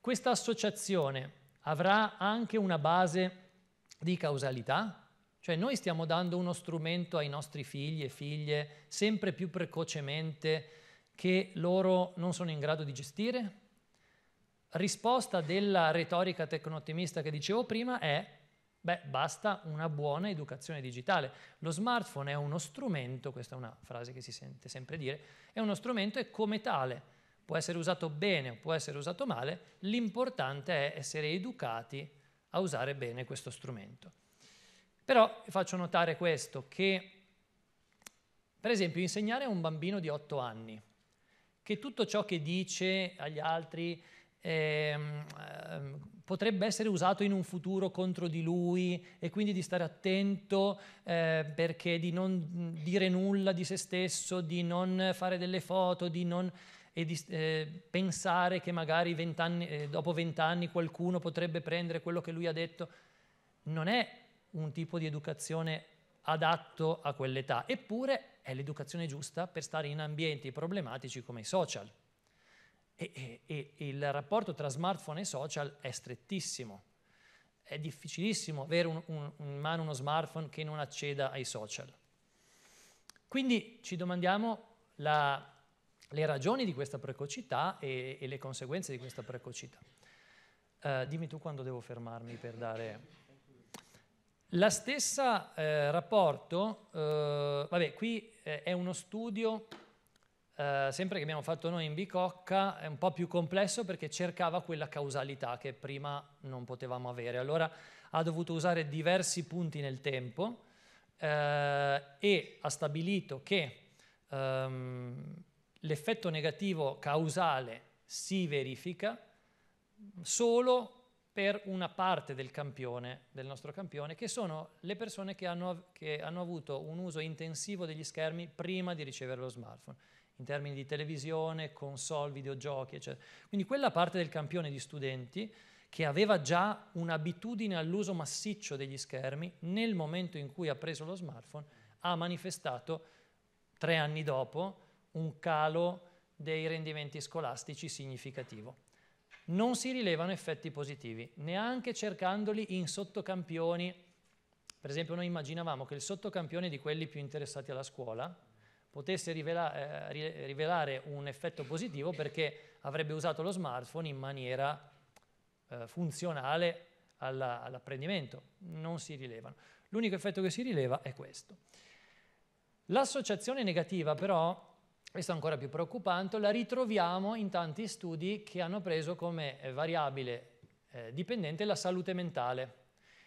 [SPEAKER 3] Questa associazione avrà anche una base di causalità? Cioè noi stiamo dando uno strumento ai nostri figli e figlie sempre più precocemente che loro non sono in grado di gestire? Risposta della retorica tecno-ottimista che dicevo prima è, beh, basta una buona educazione digitale. Lo smartphone è uno strumento, questa è una frase che si sente sempre dire, è uno strumento e come tale può essere usato bene o può essere usato male, l'importante è essere educati a usare bene questo strumento. Però faccio notare questo, che per esempio insegnare a un bambino di 8 anni che tutto ciò che dice agli altri eh, potrebbe essere usato in un futuro contro di lui e quindi di stare attento eh, perché di non dire nulla di se stesso, di non fare delle foto, di non e di eh, pensare che magari 20 anni, eh, dopo vent'anni qualcuno potrebbe prendere quello che lui ha detto, non è un tipo di educazione adatto a quell'età, eppure è l'educazione giusta per stare in ambienti problematici come i social. E, e, e il rapporto tra smartphone e social è strettissimo. È difficilissimo avere un, un, in mano uno smartphone che non acceda ai social. Quindi ci domandiamo la, le ragioni di questa precocità e, e, le conseguenze di questa precocità. Uh, dimmi tu quando devo fermarmi per dare... La stessa eh, rapporto, eh, vabbè, qui eh, è uno studio eh, sempre che abbiamo fatto noi in Bicocca, è un po' più complesso perché cercava quella causalità che prima non potevamo avere. Allora ha dovuto usare diversi punti nel tempo eh, e ha stabilito che ehm, l'effetto negativo causale si verifica solo per una parte del campione, del nostro campione, che sono le persone che hanno, che hanno, avuto un uso intensivo degli schermi prima di ricevere lo smartphone, in termini di televisione, console, videogiochi, eccetera. Quindi quella parte del campione di studenti che aveva già un'abitudine all'uso massiccio degli schermi, nel momento in cui ha preso lo smartphone, ha manifestato tre anni dopo un calo dei rendimenti scolastici significativo non si rilevano effetti positivi, neanche cercandoli in sottocampioni. Per esempio noi immaginavamo che il sottocampione di quelli più interessati alla scuola potesse rivela eh, rivelare un effetto positivo perché avrebbe usato lo smartphone in maniera eh, funzionale all'apprendimento. All non si rilevano. L'unico effetto che si rileva è questo. L'associazione negativa però questo è ancora più preoccupante, la ritroviamo in tanti studi che hanno preso come eh, variabile eh, dipendente la salute mentale.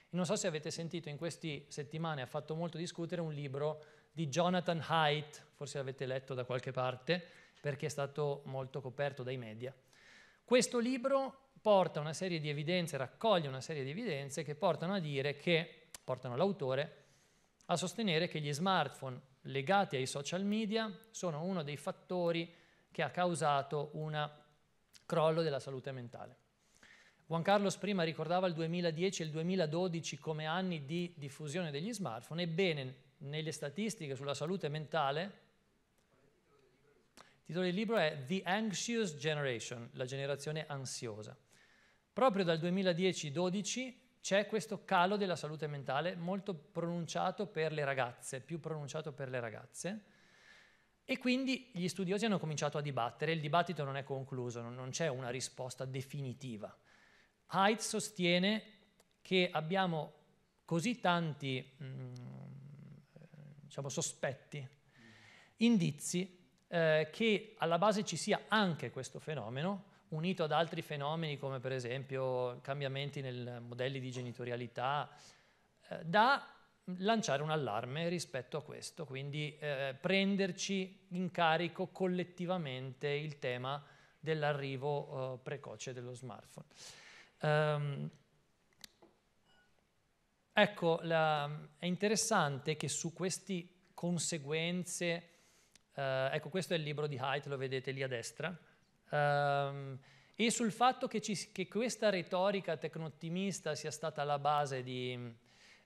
[SPEAKER 3] Non so se avete sentito, in queste settimane ha fatto molto discutere un libro di Jonathan Haidt, forse l'avete letto da qualche parte, perché è stato molto coperto dai media. Questo libro porta una serie di evidenze, raccoglie una serie di evidenze che portano a dire che, portano l'autore, a sostenere che gli smartphone legati ai social media sono uno dei fattori che ha causato un crollo della salute mentale. Juan Carlos prima ricordava il 2010 e il 2012 come anni di diffusione degli smartphone, ebbene nelle statistiche sulla salute mentale il titolo del libro è The Anxious Generation, la generazione ansiosa. Proprio dal 2010-12 c'è questo calo della salute mentale molto pronunciato per le ragazze, più pronunciato per le ragazze, e quindi gli studiosi hanno cominciato a dibattere, il dibattito non è concluso, non c'è una risposta definitiva. Haidt sostiene che abbiamo così tanti mh, mm, diciamo, sospetti, indizi, eh, che alla base ci sia anche questo fenomeno, unito ad altri fenomeni come per esempio cambiamenti nei modelli di genitorialità, eh, da lanciare un allarme rispetto a questo, quindi eh, prenderci in carico collettivamente il tema dell'arrivo eh, precoce dello smartphone. Um, ecco, la, è interessante che su queste conseguenze, eh, ecco questo è il libro di Haidt, lo vedete lì a destra, ehm, e sul fatto che, ci, che questa retorica tecno sia stata la base di,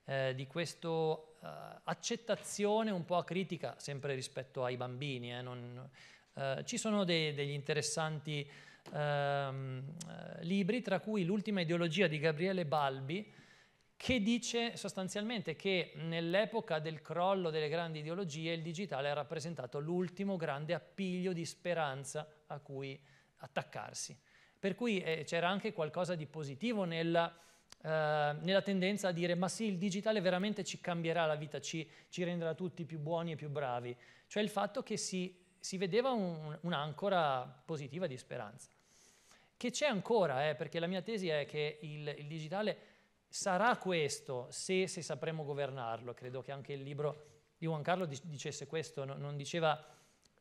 [SPEAKER 3] eh, di questa uh, eh, accettazione un po' critica, sempre rispetto ai bambini. Eh, non, uh, ci sono dei, degli interessanti uh, libri, tra cui l'ultima ideologia di Gabriele Balbi, che dice sostanzialmente che nell'epoca del crollo delle grandi ideologie il digitale ha rappresentato l'ultimo grande appiglio di speranza a cui attaccarsi. Per cui eh, c'era anche qualcosa di positivo nella, eh, nella, tendenza a dire ma sì, il digitale veramente ci cambierà la vita, ci, ci renderà tutti più buoni e più bravi. Cioè il fatto che si, si vedeva un'ancora positiva di speranza. Che c'è ancora, eh, perché la mia tesi è che il, il digitale sarà questo se, se, sapremo governarlo. Credo che anche il libro di Juan Carlo dicesse questo, no, non diceva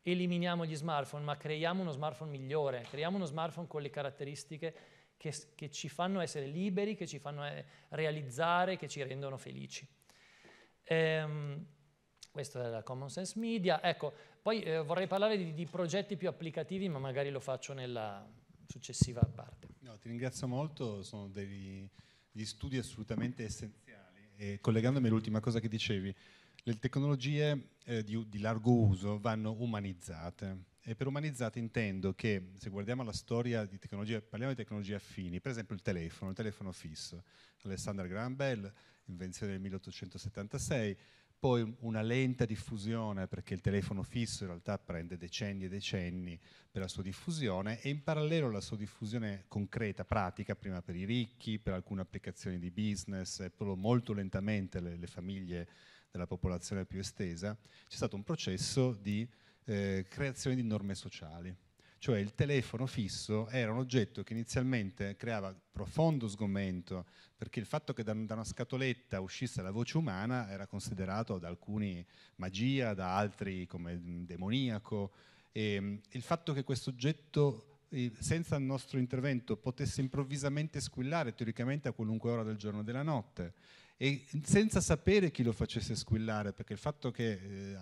[SPEAKER 3] eliminiamo gli smartphone, ma creiamo uno smartphone migliore, creiamo uno smartphone con le caratteristiche che, che ci fanno essere liberi, che ci fanno eh, realizzare, che ci rendono felici. Ehm, questo è la Common Sense Media. Ecco, poi eh, vorrei parlare di, di progetti più applicativi, ma magari lo faccio nella successiva parte.
[SPEAKER 1] No, ti ringrazio molto, sono dei gli studi assolutamente essenziali e collegandomi all'ultima cosa che dicevi, le tecnologie eh, di, di, largo uso vanno umanizzate e per umanizzate intendo che se guardiamo la storia di tecnologie, parliamo di tecnologie affini, per esempio il telefono, il telefono fisso, Alexander Graham Bell, invenzione del 1876, poi una lenta diffusione perché il telefono fisso in realtà prende decenni e decenni per la sua diffusione e in parallelo la sua diffusione concreta, pratica, prima per i ricchi, per alcune applicazioni di business e poi molto lentamente le, le famiglie della popolazione più estesa, c'è stato un processo di eh, creazione di norme sociali cioè il telefono fisso era un oggetto che inizialmente creava profondo sgomento, perché il fatto che da, una scatoletta uscisse la voce umana era considerato da alcuni magia, da altri come demoniaco, e mm, il fatto che questo oggetto eh, senza il nostro intervento potesse improvvisamente squillare teoricamente a qualunque ora del giorno o della notte e senza sapere chi lo facesse squillare, perché il fatto che eh,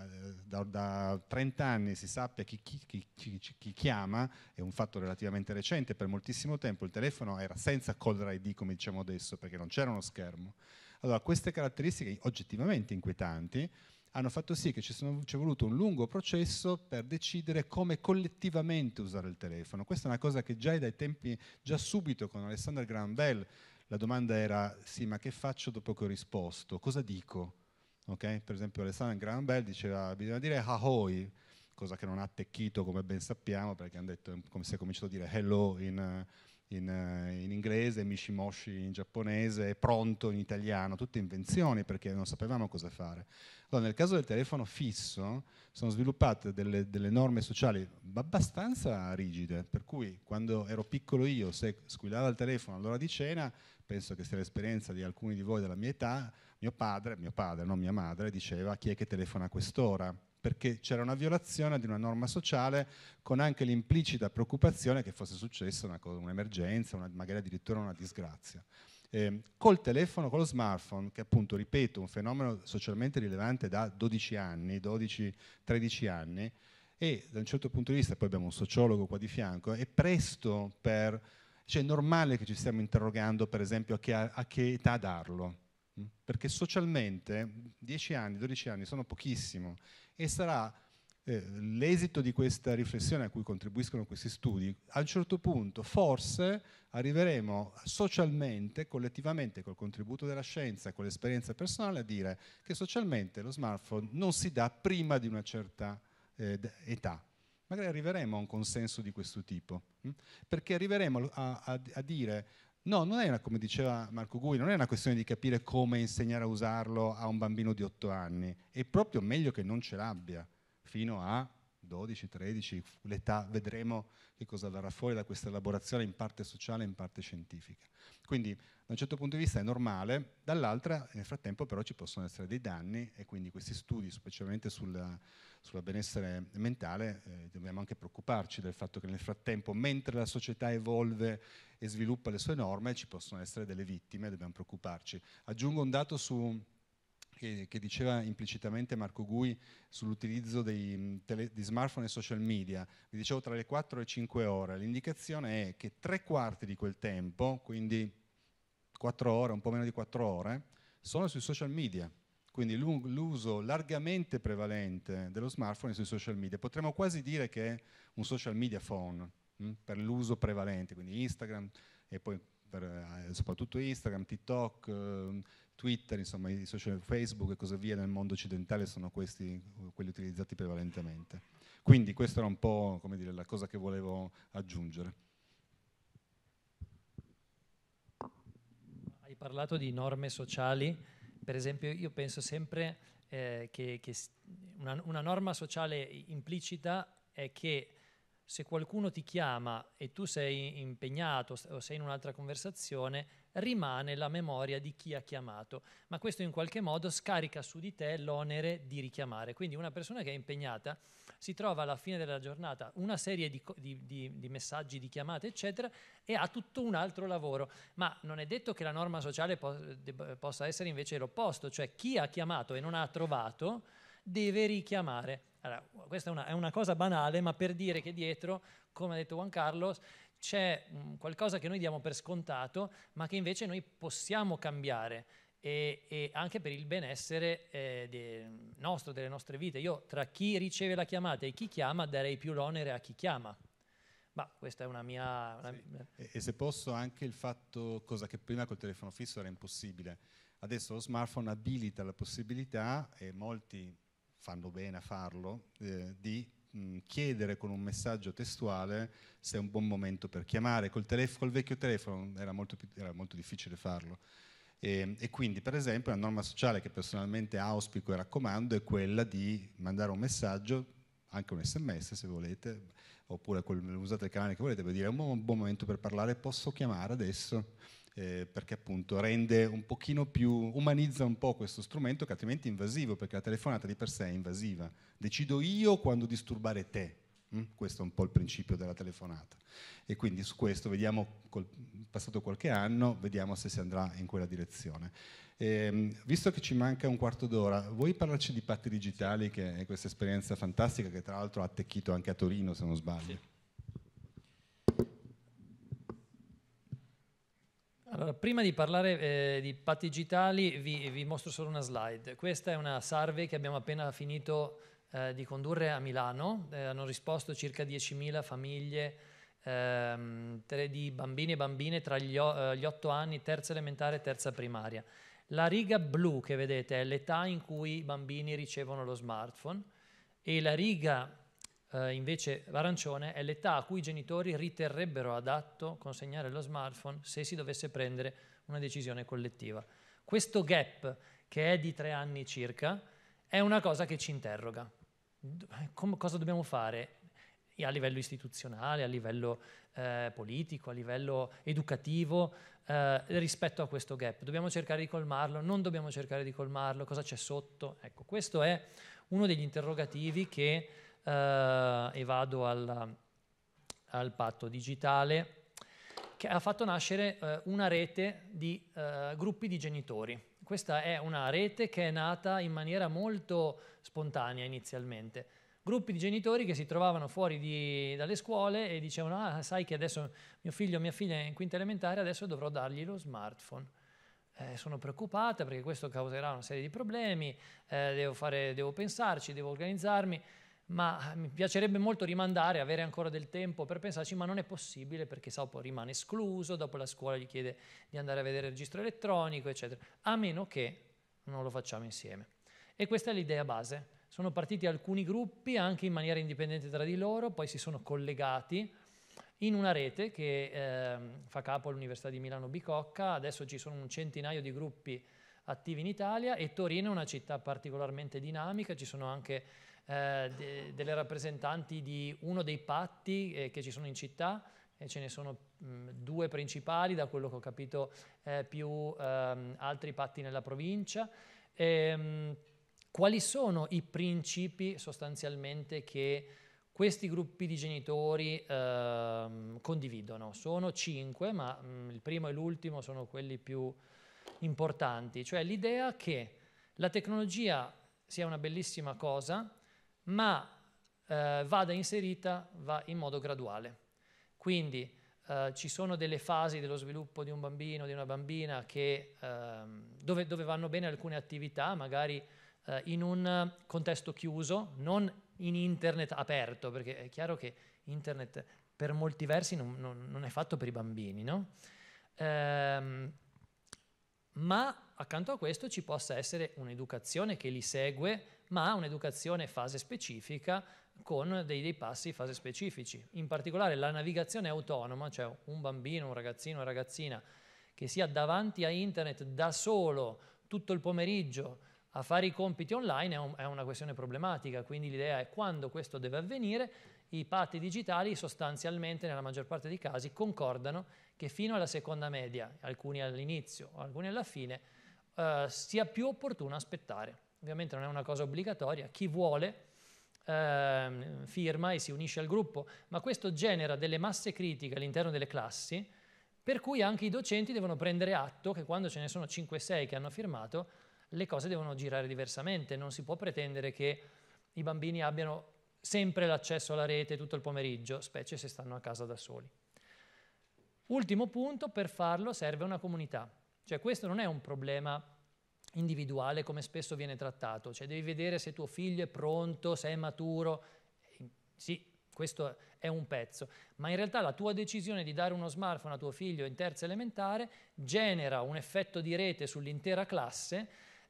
[SPEAKER 1] da, da, 30 anni si sappia chi, chi, chi, chi, chiama è un fatto relativamente recente, per moltissimo tempo il telefono era senza caller ID come diciamo adesso, perché non c'era uno schermo. Allora queste caratteristiche oggettivamente inquietanti hanno fatto sì che ci è voluto un lungo processo per decidere come collettivamente usare il telefono. Questa è una cosa che già dai tempi, già subito con Alessandro Graham Bell la domanda era, sì, ma che faccio dopo che ho risposto? Cosa dico? Okay? Per esempio Alessandro Graham Bell diceva, bisogna dire ahoy, cosa che non ha attecchito come ben sappiamo, perché hanno detto, come si è cominciato a dire hello in... Uh, in, eh, in inglese, Mishimoshi in giapponese, Pronto in italiano, tutte invenzioni perché non sapevamo cosa fare. Allora, nel caso del telefono fisso sono sviluppate delle, delle, norme sociali abbastanza rigide, per cui quando ero piccolo io, se squillava il telefono all'ora di cena, penso che sia l'esperienza di alcuni di voi della mia età, mio padre, mio padre, non mia madre, diceva chi è che telefona a quest'ora? perché c'era una violazione di una norma sociale con anche l'implicita preoccupazione che fosse successa un'emergenza, una, magari addirittura una disgrazia. Eh, col telefono, con lo smartphone, che appunto, ripeto, è un fenomeno socialmente rilevante da 12 anni, 12-13 anni, e da un certo punto di vista, poi abbiamo un sociologo qua di fianco, è presto per... Cioè è normale che ci stiamo interrogando per esempio a che, a che età darlo, mm? perché socialmente 10 anni, 12 anni sono pochissimo e sarà eh, l'esito di questa riflessione a cui contribuiscono questi studi, a un certo punto forse arriveremo socialmente, collettivamente, col contributo della scienza, con l'esperienza personale, a dire che socialmente lo smartphone non si dà prima di una certa eh, età. Magari arriveremo a un consenso di questo tipo, mh? Mm? perché arriveremo a, a, a dire No, non è una, come diceva Marco Gui, non è una questione di capire come insegnare a usarlo a un bambino di 8 anni, è proprio meglio che non ce l'abbia fino a 12, 13, l'età, vedremo che cosa verrà fuori da questa elaborazione in parte sociale e in parte scientifica. Quindi da un certo punto di vista è normale, dall'altra nel frattempo però ci possono essere dei danni e quindi questi studi, specialmente sul benessere mentale, eh, dobbiamo anche preoccuparci del fatto che nel frattempo, mentre la società evolve e sviluppa le sue norme, ci possono essere delle vittime, dobbiamo preoccuparci. Aggiungo un dato su che, che, diceva implicitamente Marco Gui sull'utilizzo mm, di smartphone e social media, vi dicevo tra le 4 e le 5 ore, l'indicazione è che tre quarti di quel tempo, quindi 4 ore, un po' meno di 4 ore, sono sui social media. Quindi l'uso largamente prevalente dello smartphone è sui social media. Potremmo quasi dire che è un social media phone mh, mm, per l'uso prevalente, quindi Instagram e poi per, eh, soprattutto Instagram, TikTok, ehm, Twitter, insomma i social, Facebook e così via nel mondo occidentale sono questi quelli utilizzati prevalentemente. Quindi questa era un po' dire, la cosa che volevo aggiungere.
[SPEAKER 3] Hai parlato di norme sociali, per esempio io penso sempre eh, che, che una, una norma sociale implicita è che se qualcuno ti chiama e tu sei impegnato o sei in un'altra conversazione, rimane la memoria di chi ha chiamato, ma questo in qualche modo scarica su di te l'onere di richiamare. Quindi una persona che è impegnata si trova alla fine della giornata una serie di, di, di, di messaggi, di chiamate, eccetera, e ha tutto un altro lavoro. Ma non è detto che la norma sociale po- de- possa essere invece l'opposto, cioè chi ha chiamato e non ha trovato deve richiamare. Allora, questa è una, è una cosa banale, ma per dire che dietro, come ha detto Juan Carlos, c'è mh, mm, qualcosa che noi diamo per scontato, ma che invece noi possiamo cambiare. E, e, anche per il benessere eh, de, nostro, delle nostre vite. Io tra chi riceve la chiamata e chi chiama darei più l'onere a chi chiama. Ma questa è una mia... Una... Sì.
[SPEAKER 1] E, e, se posso anche il fatto, cosa che prima col telefono fisso era impossibile, adesso lo smartphone abilita la possibilità, e molti fanno bene a farlo, eh, di mh, mm, chiedere con un messaggio testuale se è un buon momento per chiamare. Col, col vecchio telefono era molto, più, era molto difficile farlo. E, ehm, e, quindi, per esempio, la norma sociale che personalmente auspico e raccomando è quella di mandare un messaggio, anche un sms se volete, oppure quel, usate il canale che volete per dire è un buon momento per parlare, posso chiamare adesso? eh, perché appunto rende un pochino più, umanizza un po' questo strumento che altrimenti è invasivo, perché la telefonata di per sé è invasiva. Decido io quando disturbare te. Mm? Questo è un po' il principio della telefonata. E quindi su questo vediamo, col, passato qualche anno, vediamo se si andrà in quella direzione. E, ehm, visto che ci manca un quarto d'ora, vuoi parlarci di patti digitali, che è questa esperienza fantastica che tra l'altro ha attecchito anche a Torino, se non sbaglio? Sì.
[SPEAKER 3] Allora, prima di parlare eh, di patti digitali vi, vi, mostro solo una slide. Questa è una survey che abbiamo appena finito eh, di condurre a Milano. Eh, hanno risposto circa 10.000 famiglie ehm, di bambini e bambine tra gli, o, eh, gli 8 anni, terza elementare e terza primaria. La riga blu che vedete è l'età in cui i bambini ricevono lo smartphone e la riga eh, invece l'arancione è l'età a cui i genitori riterrebbero adatto consegnare lo smartphone se si dovesse prendere una decisione collettiva. Questo gap, che è di tre anni circa, è una cosa che ci interroga. Eh, com- cosa dobbiamo fare? a livello istituzionale, a livello eh, politico, a livello educativo, eh, rispetto a questo gap. Dobbiamo cercare di colmarlo, non dobbiamo cercare di colmarlo, cosa c'è sotto? Ecco, questo è uno degli interrogativi che eh, e vado al, al, patto digitale, che ha fatto nascere eh, una rete di eh, gruppi di genitori. Questa è una rete che è nata in maniera molto spontanea inizialmente. Gruppi di genitori che si trovavano fuori di, dalle scuole e dicevano, ah, sai che adesso mio figlio o mia figlia è in quinta elementare, adesso dovrò dargli lo smartphone. Eh, sono preoccupata perché questo causerà una serie di problemi, eh, devo, fare, devo pensarci, devo organizzarmi ma eh, mi piacerebbe molto rimandare, avere ancora del tempo per pensarci, ma non è possibile perché dopo rimane escluso, dopo la scuola gli chiede di andare a vedere il registro elettronico, eccetera, a meno che non lo facciamo insieme. E questa è l'idea base. Sono partiti alcuni gruppi anche in maniera indipendente tra di loro, poi si sono collegati in una rete che eh, fa capo all'Università di Milano Bicocca, adesso ci sono un centinaio di gruppi attivi in Italia e Torino è una città particolarmente dinamica, ci sono anche eh, de, delle rappresentanti di uno dei patti eh, che ci sono in città, e ce ne sono mh, mm, due principali, da quello che ho capito eh, più ehm, altri patti nella provincia. E, ehm, mh, quali sono i principi sostanzialmente che questi gruppi di genitori ehm, condividono? Sono cinque, ma mh, mm, il primo e l'ultimo sono quelli più importanti, cioè l'idea che la tecnologia sia una bellissima cosa, ma eh, vada inserita va in modo graduale. Quindi eh, ci sono delle fasi dello sviluppo di un bambino, di una bambina, che, ehm, dove, dove, vanno bene alcune attività, magari eh, in un contesto chiuso, non in internet aperto, perché è chiaro che internet per molti versi non, non, non è fatto per i bambini, no? ehm, ma accanto a questo ci possa essere un'educazione che li segue ma un'educazione fase specifica con dei, dei passi fase specifici. In particolare la navigazione autonoma, cioè un bambino, un ragazzino, una ragazzina che sia davanti a internet da solo tutto il pomeriggio a fare i compiti online è, un, è una questione problematica, quindi l'idea è quando questo deve avvenire, i patti digitali sostanzialmente nella maggior parte dei casi concordano che fino alla seconda media, alcuni all'inizio, alcuni alla fine, eh, sia più opportuno aspettare ovviamente non è una cosa obbligatoria, chi vuole eh, firma e si unisce al gruppo, ma questo genera delle masse critiche all'interno delle classi, per cui anche i docenti devono prendere atto che quando ce ne sono 5-6 che hanno firmato, le cose devono girare diversamente, non si può pretendere che i bambini abbiano sempre l'accesso alla rete tutto il pomeriggio, specie se stanno a casa da soli. Ultimo punto, per farlo serve una comunità. Cioè questo non è un problema individuale come spesso viene trattato, cioè devi vedere se tuo figlio è pronto, se è maturo, eh, sì, questo è un pezzo, ma in realtà la tua decisione di dare uno smartphone a tuo figlio in terza elementare genera un effetto di rete sull'intera classe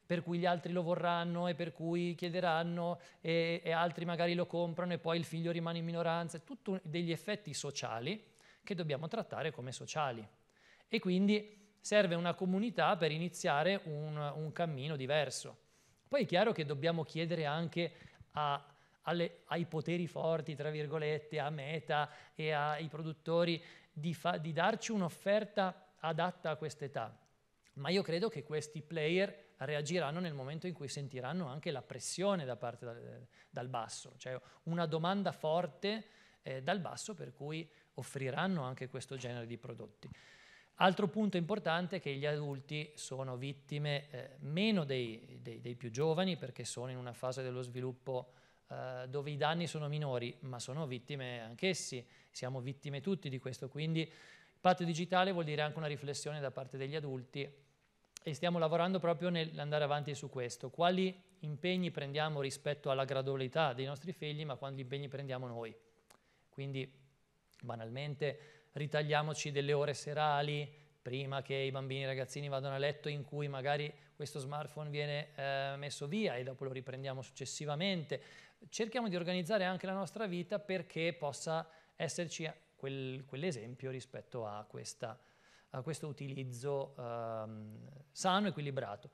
[SPEAKER 3] per cui gli altri lo vorranno e per cui chiederanno e, e altri magari lo comprano e poi il figlio rimane in minoranza, tutti degli effetti sociali che dobbiamo trattare come sociali. E quindi serve una comunità per iniziare un, un cammino diverso. Poi è chiaro che dobbiamo chiedere anche a alle, ai poteri forti, tra virgolette, a Meta e ai produttori di, fa, di darci un'offerta adatta a quest'età. Ma io credo che questi player reagiranno nel momento in cui sentiranno anche la pressione da parte da, dal basso, cioè una domanda forte eh, dal basso per cui offriranno anche questo genere di prodotti. Altro punto importante è che gli adulti sono vittime eh, meno dei, dei, dei, più giovani perché sono in una fase dello sviluppo eh, dove i danni sono minori, ma sono vittime anch'essi, siamo vittime tutti di questo, quindi il patto digitale vuol dire anche una riflessione da parte degli adulti e stiamo lavorando proprio nell'andare avanti su questo, quali impegni prendiamo rispetto alla gradualità dei nostri figli, ma quali impegni prendiamo noi. Quindi banalmente ritagliamoci delle ore serali prima che i bambini e i ragazzini vadano a letto in cui magari questo smartphone viene eh, messo via e dopo lo riprendiamo successivamente. Cerchiamo di organizzare anche la nostra vita perché possa esserci quel, quell'esempio rispetto a, questa, a questo utilizzo eh, sano e equilibrato.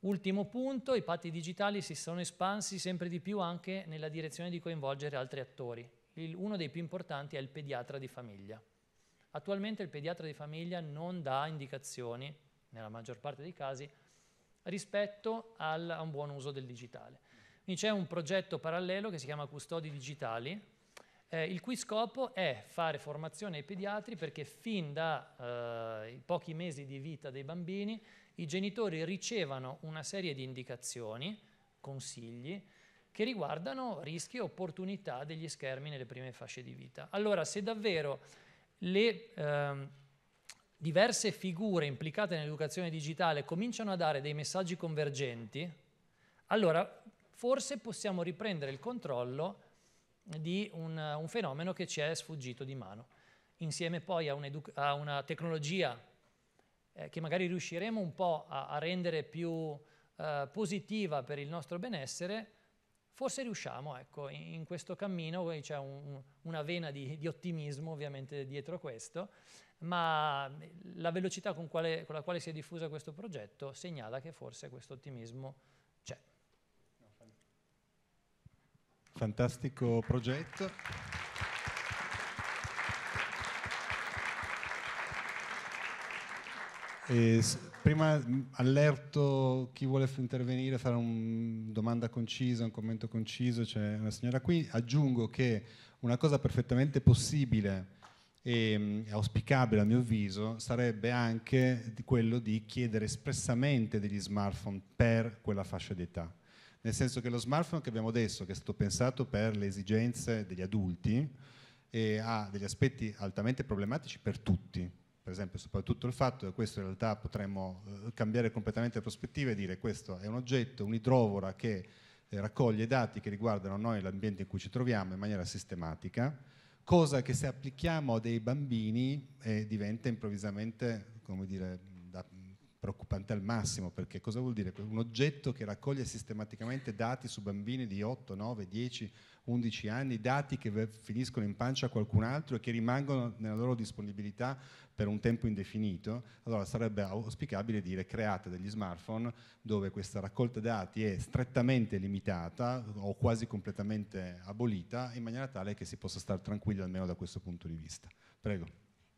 [SPEAKER 3] Ultimo punto, i patti digitali si sono espansi sempre di più anche nella direzione di coinvolgere altri attori. Il, uno dei più importanti è il pediatra di famiglia. Attualmente il pediatra di famiglia non dà indicazioni, nella maggior parte dei casi, rispetto al, a un buon uso del digitale. Quindi c'è un progetto parallelo che si chiama Custodi Digitali, eh, il cui scopo è fare formazione ai pediatri perché fin da eh, pochi mesi di vita dei bambini i genitori ricevano una serie di indicazioni, consigli, che riguardano rischi e opportunità degli schermi nelle prime fasce di vita. Allora, se davvero le ehm, diverse figure implicate nell'educazione digitale cominciano a dare dei messaggi convergenti, allora forse possiamo riprendere il controllo di un, un fenomeno che ci è sfuggito di mano, insieme poi a, un a una tecnologia eh, che magari riusciremo un po' a, a rendere più eh, positiva per il nostro benessere, Forse riusciamo, ecco, in questo cammino c'è un, una vena di, di, ottimismo ovviamente dietro questo, ma la velocità con, quale, con, la quale si è diffusa questo progetto segnala che forse questo ottimismo c'è.
[SPEAKER 1] Fantastico progetto. E prima mm, allerto chi vuole intervenire, fare una domanda concisa, un commento conciso, c'è una signora qui. Aggiungo che una cosa perfettamente possibile e mm, auspicabile a mio avviso sarebbe anche quello di chiedere espressamente degli smartphone per quella fascia d'età. Nel senso che lo smartphone che abbiamo adesso, che è stato pensato per le esigenze degli adulti, ha degli aspetti altamente problematici per tutti, per esempio soprattutto il fatto che questo in realtà potremmo eh, cambiare completamente prospettiva e dire questo è un oggetto, un'idrovora che eh, raccoglie dati che riguardano noi l'ambiente in cui ci troviamo in maniera sistematica, cosa che se applichiamo a dei bambini eh, diventa improvvisamente, come dire, preoccupante al massimo, perché cosa vuol dire? Un oggetto che raccoglie sistematicamente dati su bambini di 8, 9, 10, 11 anni, dati che finiscono in pancia a qualcun altro e che rimangono nella loro disponibilità per un tempo indefinito, allora sarebbe auspicabile dire create degli smartphone dove questa raccolta dati è strettamente limitata o quasi completamente abolita in maniera tale che si possa stare tranquilli almeno da questo punto di vista. Prego.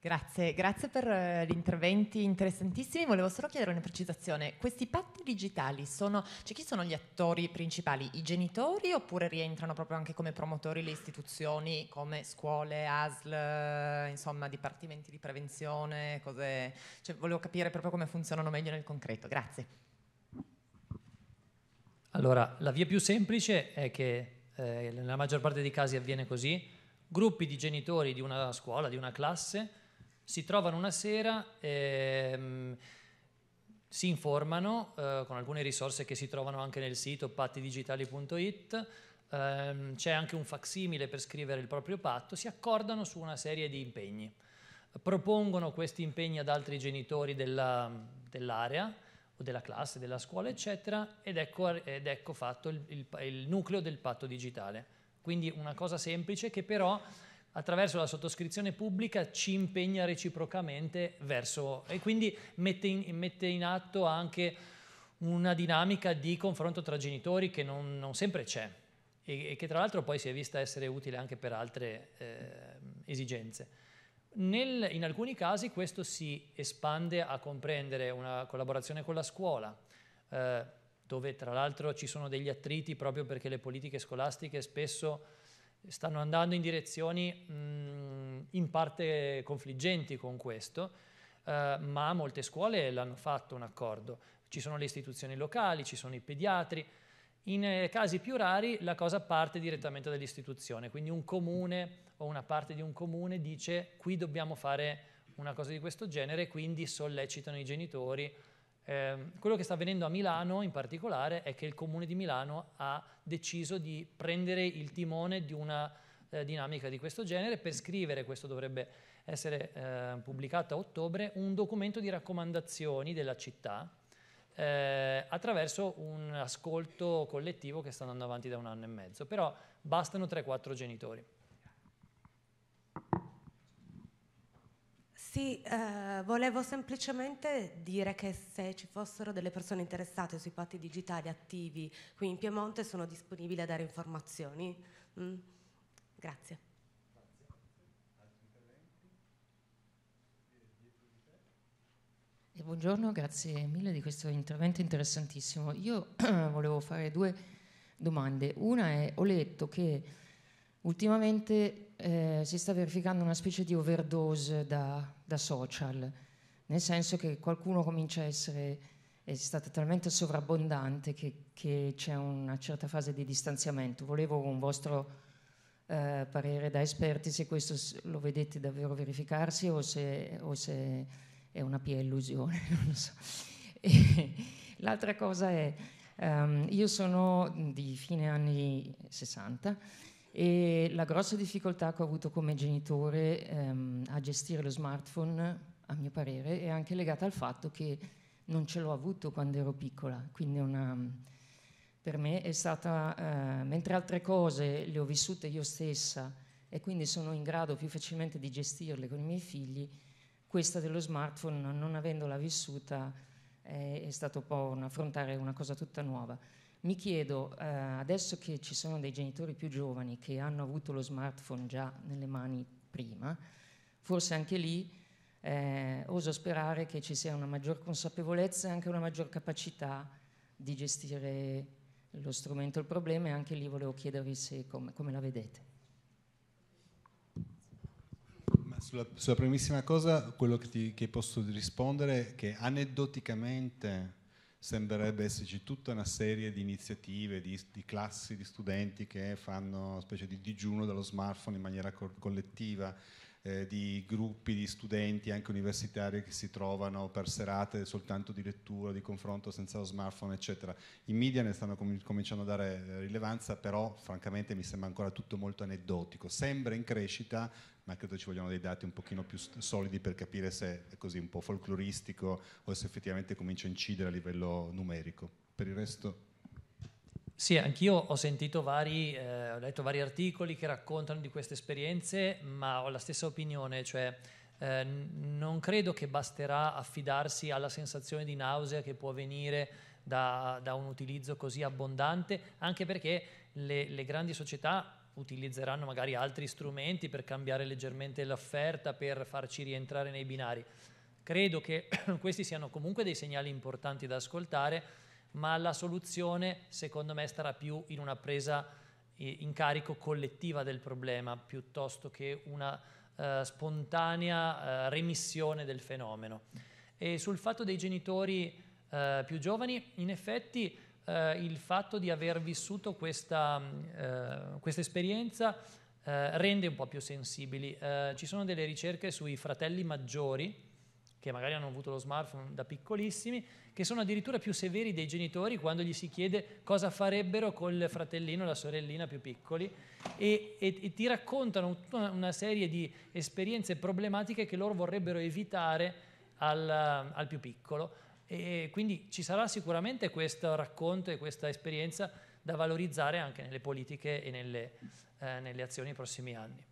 [SPEAKER 3] Grazie, grazie per eh, gli interventi interessantissimi. Volevo solo chiedere una precisazione. Questi patti digitali sono, cioè chi sono gli attori principali? I genitori oppure
[SPEAKER 2] rientrano proprio anche come promotori le istituzioni come scuole, ASL, eh, insomma dipartimenti di prevenzione, cose... Cioè, volevo capire proprio come funzionano meglio nel concreto. Grazie.
[SPEAKER 3] Allora, la via più semplice è che eh, nella maggior parte dei casi avviene così, gruppi di genitori di una scuola, di una classe, si trovano una sera, ehm, si informano eh, con alcune risorse che si trovano anche nel sito pattidigitali.it, ehm, c'è anche un facsimile per scrivere il proprio patto, si accordano su una serie di impegni, propongono questi impegni ad altri genitori della, dell'area o della classe, della scuola, eccetera, ed ecco, ed ecco fatto il, il, il nucleo del patto digitale. Quindi una cosa semplice che però attraverso la sottoscrizione pubblica ci impegna reciprocamente verso e quindi mette in, mette in atto anche una dinamica di confronto tra genitori che non, non sempre c'è e, e, che tra l'altro poi si è vista essere utile anche per altre eh, esigenze. Nel, in alcuni casi questo si espande a comprendere una collaborazione con la scuola, eh, dove tra l'altro ci sono degli attriti proprio perché le politiche scolastiche spesso stanno andando in direzioni mh, mm, in parte confliggenti con questo, eh, ma molte scuole l'hanno fatto un accordo. Ci sono le istituzioni locali, ci sono i pediatri. In eh, casi più rari la cosa parte direttamente dall'istituzione, quindi un comune o una parte di un comune dice qui dobbiamo fare una cosa di questo genere, quindi sollecitano i genitori Ehm, quello che sta avvenendo a Milano in particolare è che il Comune di Milano ha deciso di prendere il timone di una eh, dinamica di questo genere per scrivere, questo dovrebbe essere eh, pubblicato a ottobre, un documento di raccomandazioni della città eh, attraverso un ascolto collettivo che sta andando avanti da un anno e mezzo. Però bastano 3-4 genitori.
[SPEAKER 4] Sì, eh, volevo semplicemente dire che se ci fossero delle persone interessate sui patti digitali attivi qui in Piemonte sono disponibili a dare
[SPEAKER 2] informazioni. Mm. Grazie. Eh, buongiorno, grazie mille di questo intervento interessantissimo. Io volevo fare due domande. Una è, ho letto che ultimamente eh, si sta verificando una specie di overdose da, da, social, nel senso che qualcuno comincia a essere, eh, è stata talmente sovrabbondante che, che c'è una certa fase di distanziamento. Volevo un vostro eh, parere da esperti se questo lo vedete davvero verificarsi o se, o se è una pia illusione, non so. E, l'altra cosa è, um, io sono di fine anni 60 e la grossa difficoltà che ho avuto come genitore ehm, a gestire lo smartphone, a mio parere, è anche legata al fatto che non ce l'ho avuto quando ero piccola, quindi una, per me è stata, eh, mentre altre cose le ho vissute io stessa e quindi sono in grado più facilmente di gestirle con i miei figli, questa dello smartphone, non avendola vissuta, è, è stato un po' un affrontare una cosa tutta nuova. Mi chiedo, eh, adesso che ci sono dei genitori più giovani che hanno avuto lo smartphone già nelle mani prima, forse anche lì eh, oso sperare che ci sia una maggior consapevolezza e anche una maggior capacità di gestire lo strumento, il problema e anche lì volevo chiedervi se, come, come la vedete.
[SPEAKER 1] Sulla, sulla, primissima cosa quello che, ti, che posso rispondere è che aneddoticamente sembrerebbe esserci tutta una serie di iniziative, di, di classi di studenti che fanno una specie di digiuno dello smartphone in maniera co- collettiva eh, di gruppi di studenti anche universitari che si trovano per serate soltanto di lettura, di confronto senza lo smartphone, eccetera. I media ne stanno com cominciando a dare eh, rilevanza, però francamente mi sembra ancora tutto molto aneddotico. Sembra in crescita, ma credo ci vogliono dei dati un pochino più solidi per capire se è così un po' folcloristico o se effettivamente comincia a incidere a livello numerico. Per il resto...
[SPEAKER 3] Sì, anch'io ho sentito vari, eh, ho letto vari articoli che raccontano di queste esperienze, ma ho la stessa opinione, cioè eh, non credo che basterà affidarsi alla sensazione di nausea che può venire da, da un utilizzo così abbondante, anche perché le, le grandi società utilizzeranno magari altri strumenti per cambiare leggermente l'offerta, per farci rientrare nei binari. Credo che questi siano comunque dei segnali importanti da ascoltare ma la soluzione secondo me starà più in una presa in carico collettiva del problema piuttosto che una uh, spontanea uh, remissione del fenomeno. E sul fatto dei genitori uh, più giovani, in effetti il fatto di aver vissuto questa, mm, questa esperienza rende un po' più sensibili. ci sono delle ricerche sui fratelli maggiori, che magari hanno avuto lo smartphone da piccolissimi, che sono addirittura più severi dei genitori quando gli si chiede cosa farebbero col fratellino o la sorellina più piccoli e, e, e ti raccontano tutta una serie di esperienze problematiche che loro vorrebbero evitare al, al più piccolo. E quindi ci sarà sicuramente questo racconto e questa esperienza da valorizzare anche nelle politiche e nelle, eh, nelle azioni nei prossimi anni.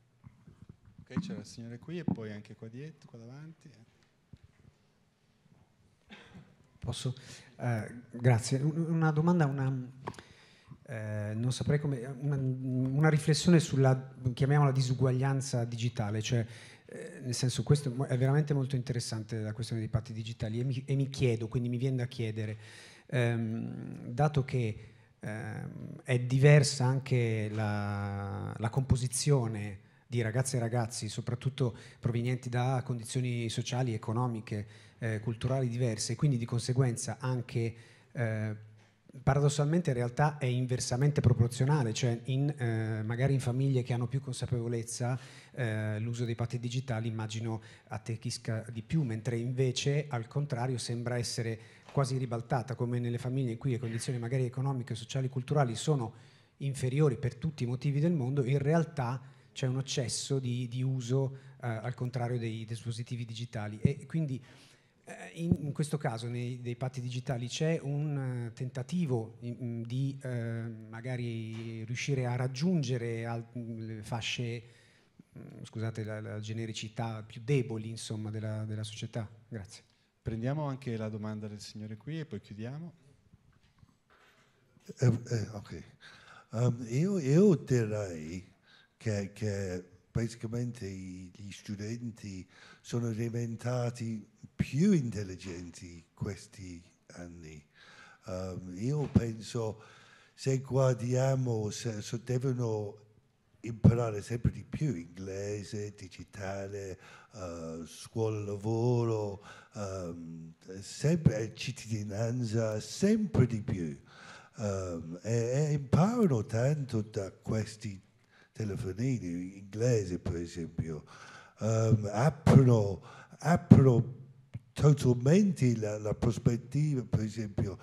[SPEAKER 1] Ok, c'è la signora qui e poi anche qua dietro, qua davanti. Eh. Posso?
[SPEAKER 5] Eh, grazie. Una domanda, una, eh, non saprei come, una, una, riflessione sulla, chiamiamola disuguaglianza digitale, cioè eh, nel senso questo è veramente molto interessante la questione dei patti digitali e mi, e mi chiedo, quindi mi viene da chiedere, ehm, dato che ehm, è diversa anche la, la composizione di ragazze e ragazzi, soprattutto provenienti da condizioni sociali, economiche, eh, culturali diverse, e quindi di conseguenza anche eh, paradossalmente in realtà è inversamente proporzionale, cioè in, eh, magari in famiglie che hanno più consapevolezza eh, l'uso dei patti digitali immagino attecchisca di più, mentre invece al contrario sembra essere quasi ribaltata, come nelle famiglie in cui le condizioni magari economiche, sociali, culturali sono inferiori per tutti i motivi del mondo, in realtà c'è un eccesso di, di uso eh, al contrario dei dispositivi digitali e quindi eh, in, in, questo caso nei, dei patti digitali c'è un eh, tentativo in, mm, di uh, magari riuscire a raggiungere al, mm, le fasce mm, scusate la, la, genericità più
[SPEAKER 1] deboli insomma della, della società grazie prendiamo anche la domanda del signore qui e poi chiudiamo eh, eh, ok. Um, io, io,
[SPEAKER 4] direi che, che praticamente gli studenti sono diventati più intelligenti questi anni. Um, io penso se guardiamo, se, se devono imparare sempre di più inglese, digitale, uh, scuola lavoro, um, sempre cittadinanza, sempre di più. Um, e, e imparano tanto da questi telefonini, inglesi, per esempio, um, aprono, aprono totalmente la, la, prospettiva, per esempio,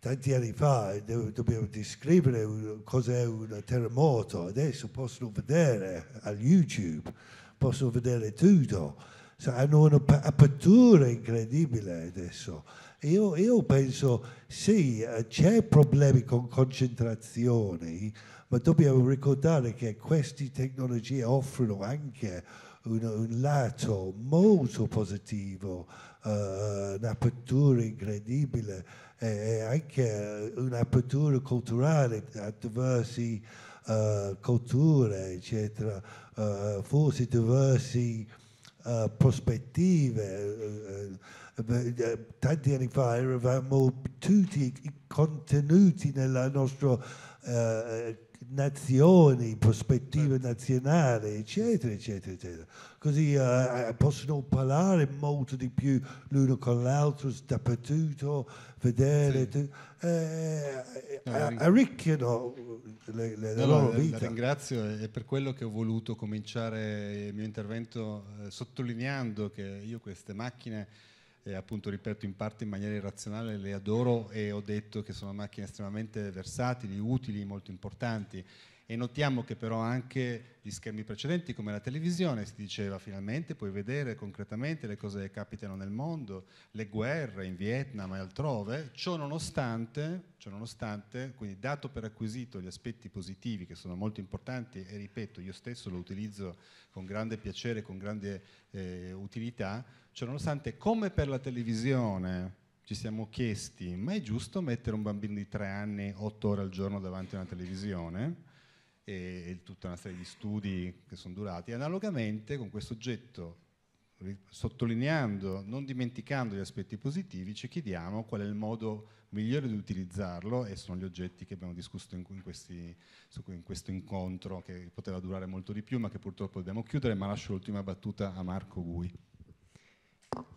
[SPEAKER 4] tanti anni fa eh, dobbiamo descrivere cos'è un terremoto, adesso possono vedere a YouTube, possono vedere tutto, so, hanno un'apertura incredibile adesso. Io, io penso sì, eh, c'è problemi con concentrazioni, ma dobbiamo ricordare che queste tecnologie offrono anche un, un lato molto positivo, uh, eh, un'apertura incredibile e, anche un'apertura culturale a diverse uh, culture, eccetera, uh, forse diverse eh, prospettive tanti anni fa eravamo tutti contenuti nella nostra eh, nazioni, prospettive certo. nazionali, eccetera, eccetera, eccetera. Così uh, possono parlare molto di più l'uno con l'altro, dappertutto, vedere, sì. eh, eh arricchino le, le, la loro vita. La
[SPEAKER 1] ringrazio, è per quello che ho voluto cominciare il mio intervento eh, sottolineando che io queste macchine eh, appunto ripeto in parte in maniera irrazionale le adoro e ho detto che sono macchine estremamente versatili, utili, molto importanti e notiamo che però anche gli schermi precedenti come la televisione si diceva finalmente puoi vedere concretamente le cose che capitano nel mondo, le guerre in Vietnam e altrove, ciò nonostante, ciò nonostante quindi dato per acquisito gli aspetti positivi che sono molto importanti e ripeto io stesso lo utilizzo con grande piacere, con grande eh, utilità, Ciononostante, come per la televisione, ci siamo chiesti, ma è giusto mettere un bambino di tre anni otto ore al giorno davanti a una televisione? E, e tutta una serie di studi che sono durati. Analogamente con questo oggetto, sottolineando, non dimenticando gli aspetti positivi, ci chiediamo qual è il modo migliore di utilizzarlo e sono gli oggetti che abbiamo discusso in, in, questi, in questo incontro che poteva durare molto di più ma che purtroppo dobbiamo chiudere, ma lascio l'ultima battuta a Marco Gui.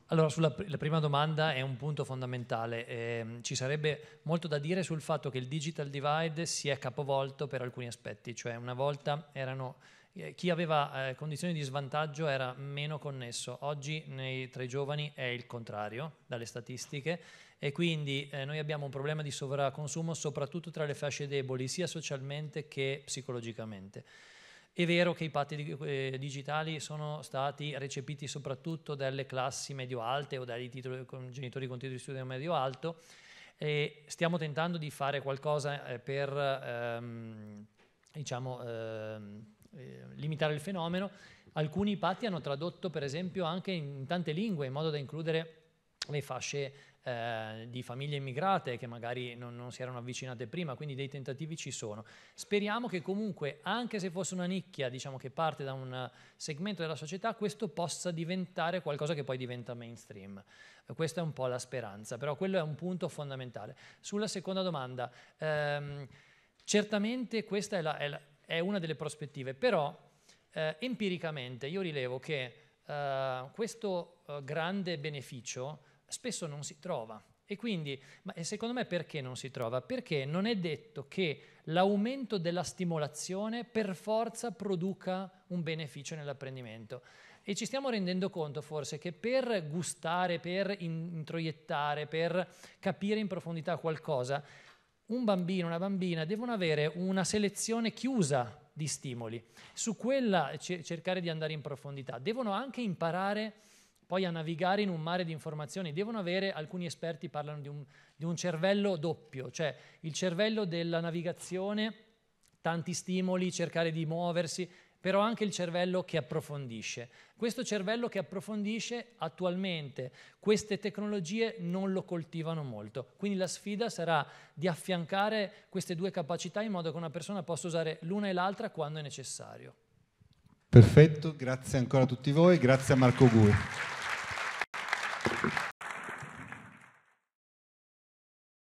[SPEAKER 3] Allora, sulla pr- prima domanda è un punto fondamentale. Eh, ci sarebbe molto da dire sul fatto che il digital divide si è capovolto per alcuni aspetti, cioè una volta erano, eh, chi aveva eh, condizioni di svantaggio era meno connesso, oggi nei, tra i giovani è il contrario dalle statistiche e quindi eh, noi abbiamo un problema di sovraconsumo soprattutto tra le fasce deboli, sia socialmente che psicologicamente. È vero che i patti eh, digitali sono stati recepiti soprattutto dalle classi medio-alte o dai titoli, con genitori con titoli di studio medio-alto e stiamo tentando di fare qualcosa eh, per ehm, diciamo, ehm, eh, limitare il fenomeno. Alcuni patti hanno tradotto per esempio anche in tante lingue in modo da includere le fasce eh, di famiglie immigrate che magari non, non, si erano avvicinate prima, quindi dei tentativi ci sono. Speriamo che comunque, anche se fosse una nicchia, diciamo che parte da un segmento della società, questo possa diventare qualcosa che poi diventa mainstream. Questa è un po' la speranza, però quello è un punto fondamentale. Sulla seconda domanda, ehm, certamente questa è, la, è, la, è, una delle prospettive, però eh, empiricamente io rilevo che eh, questo eh, grande beneficio spesso non si trova. E quindi, secondo me perché non si trova? Perché non è detto che l'aumento della stimolazione per forza produca un beneficio nell'apprendimento. E ci stiamo rendendo conto forse che per gustare, per introiettare, per capire in profondità qualcosa, un bambino, una bambina devono avere una selezione chiusa di stimoli. Su quella cercare di andare in profondità. Devono anche imparare poi a navigare in un mare di informazioni. Devono avere, alcuni esperti parlano di un, di un cervello doppio, cioè il cervello della navigazione, tanti stimoli, cercare di muoversi, però anche il cervello che approfondisce. Questo cervello che approfondisce attualmente queste tecnologie non lo coltivano molto, quindi la sfida sarà di affiancare queste due capacità in modo che una persona possa usare l'una e l'altra quando è necessario.
[SPEAKER 1] Perfetto, grazie ancora a tutti voi, grazie a Marco Gui.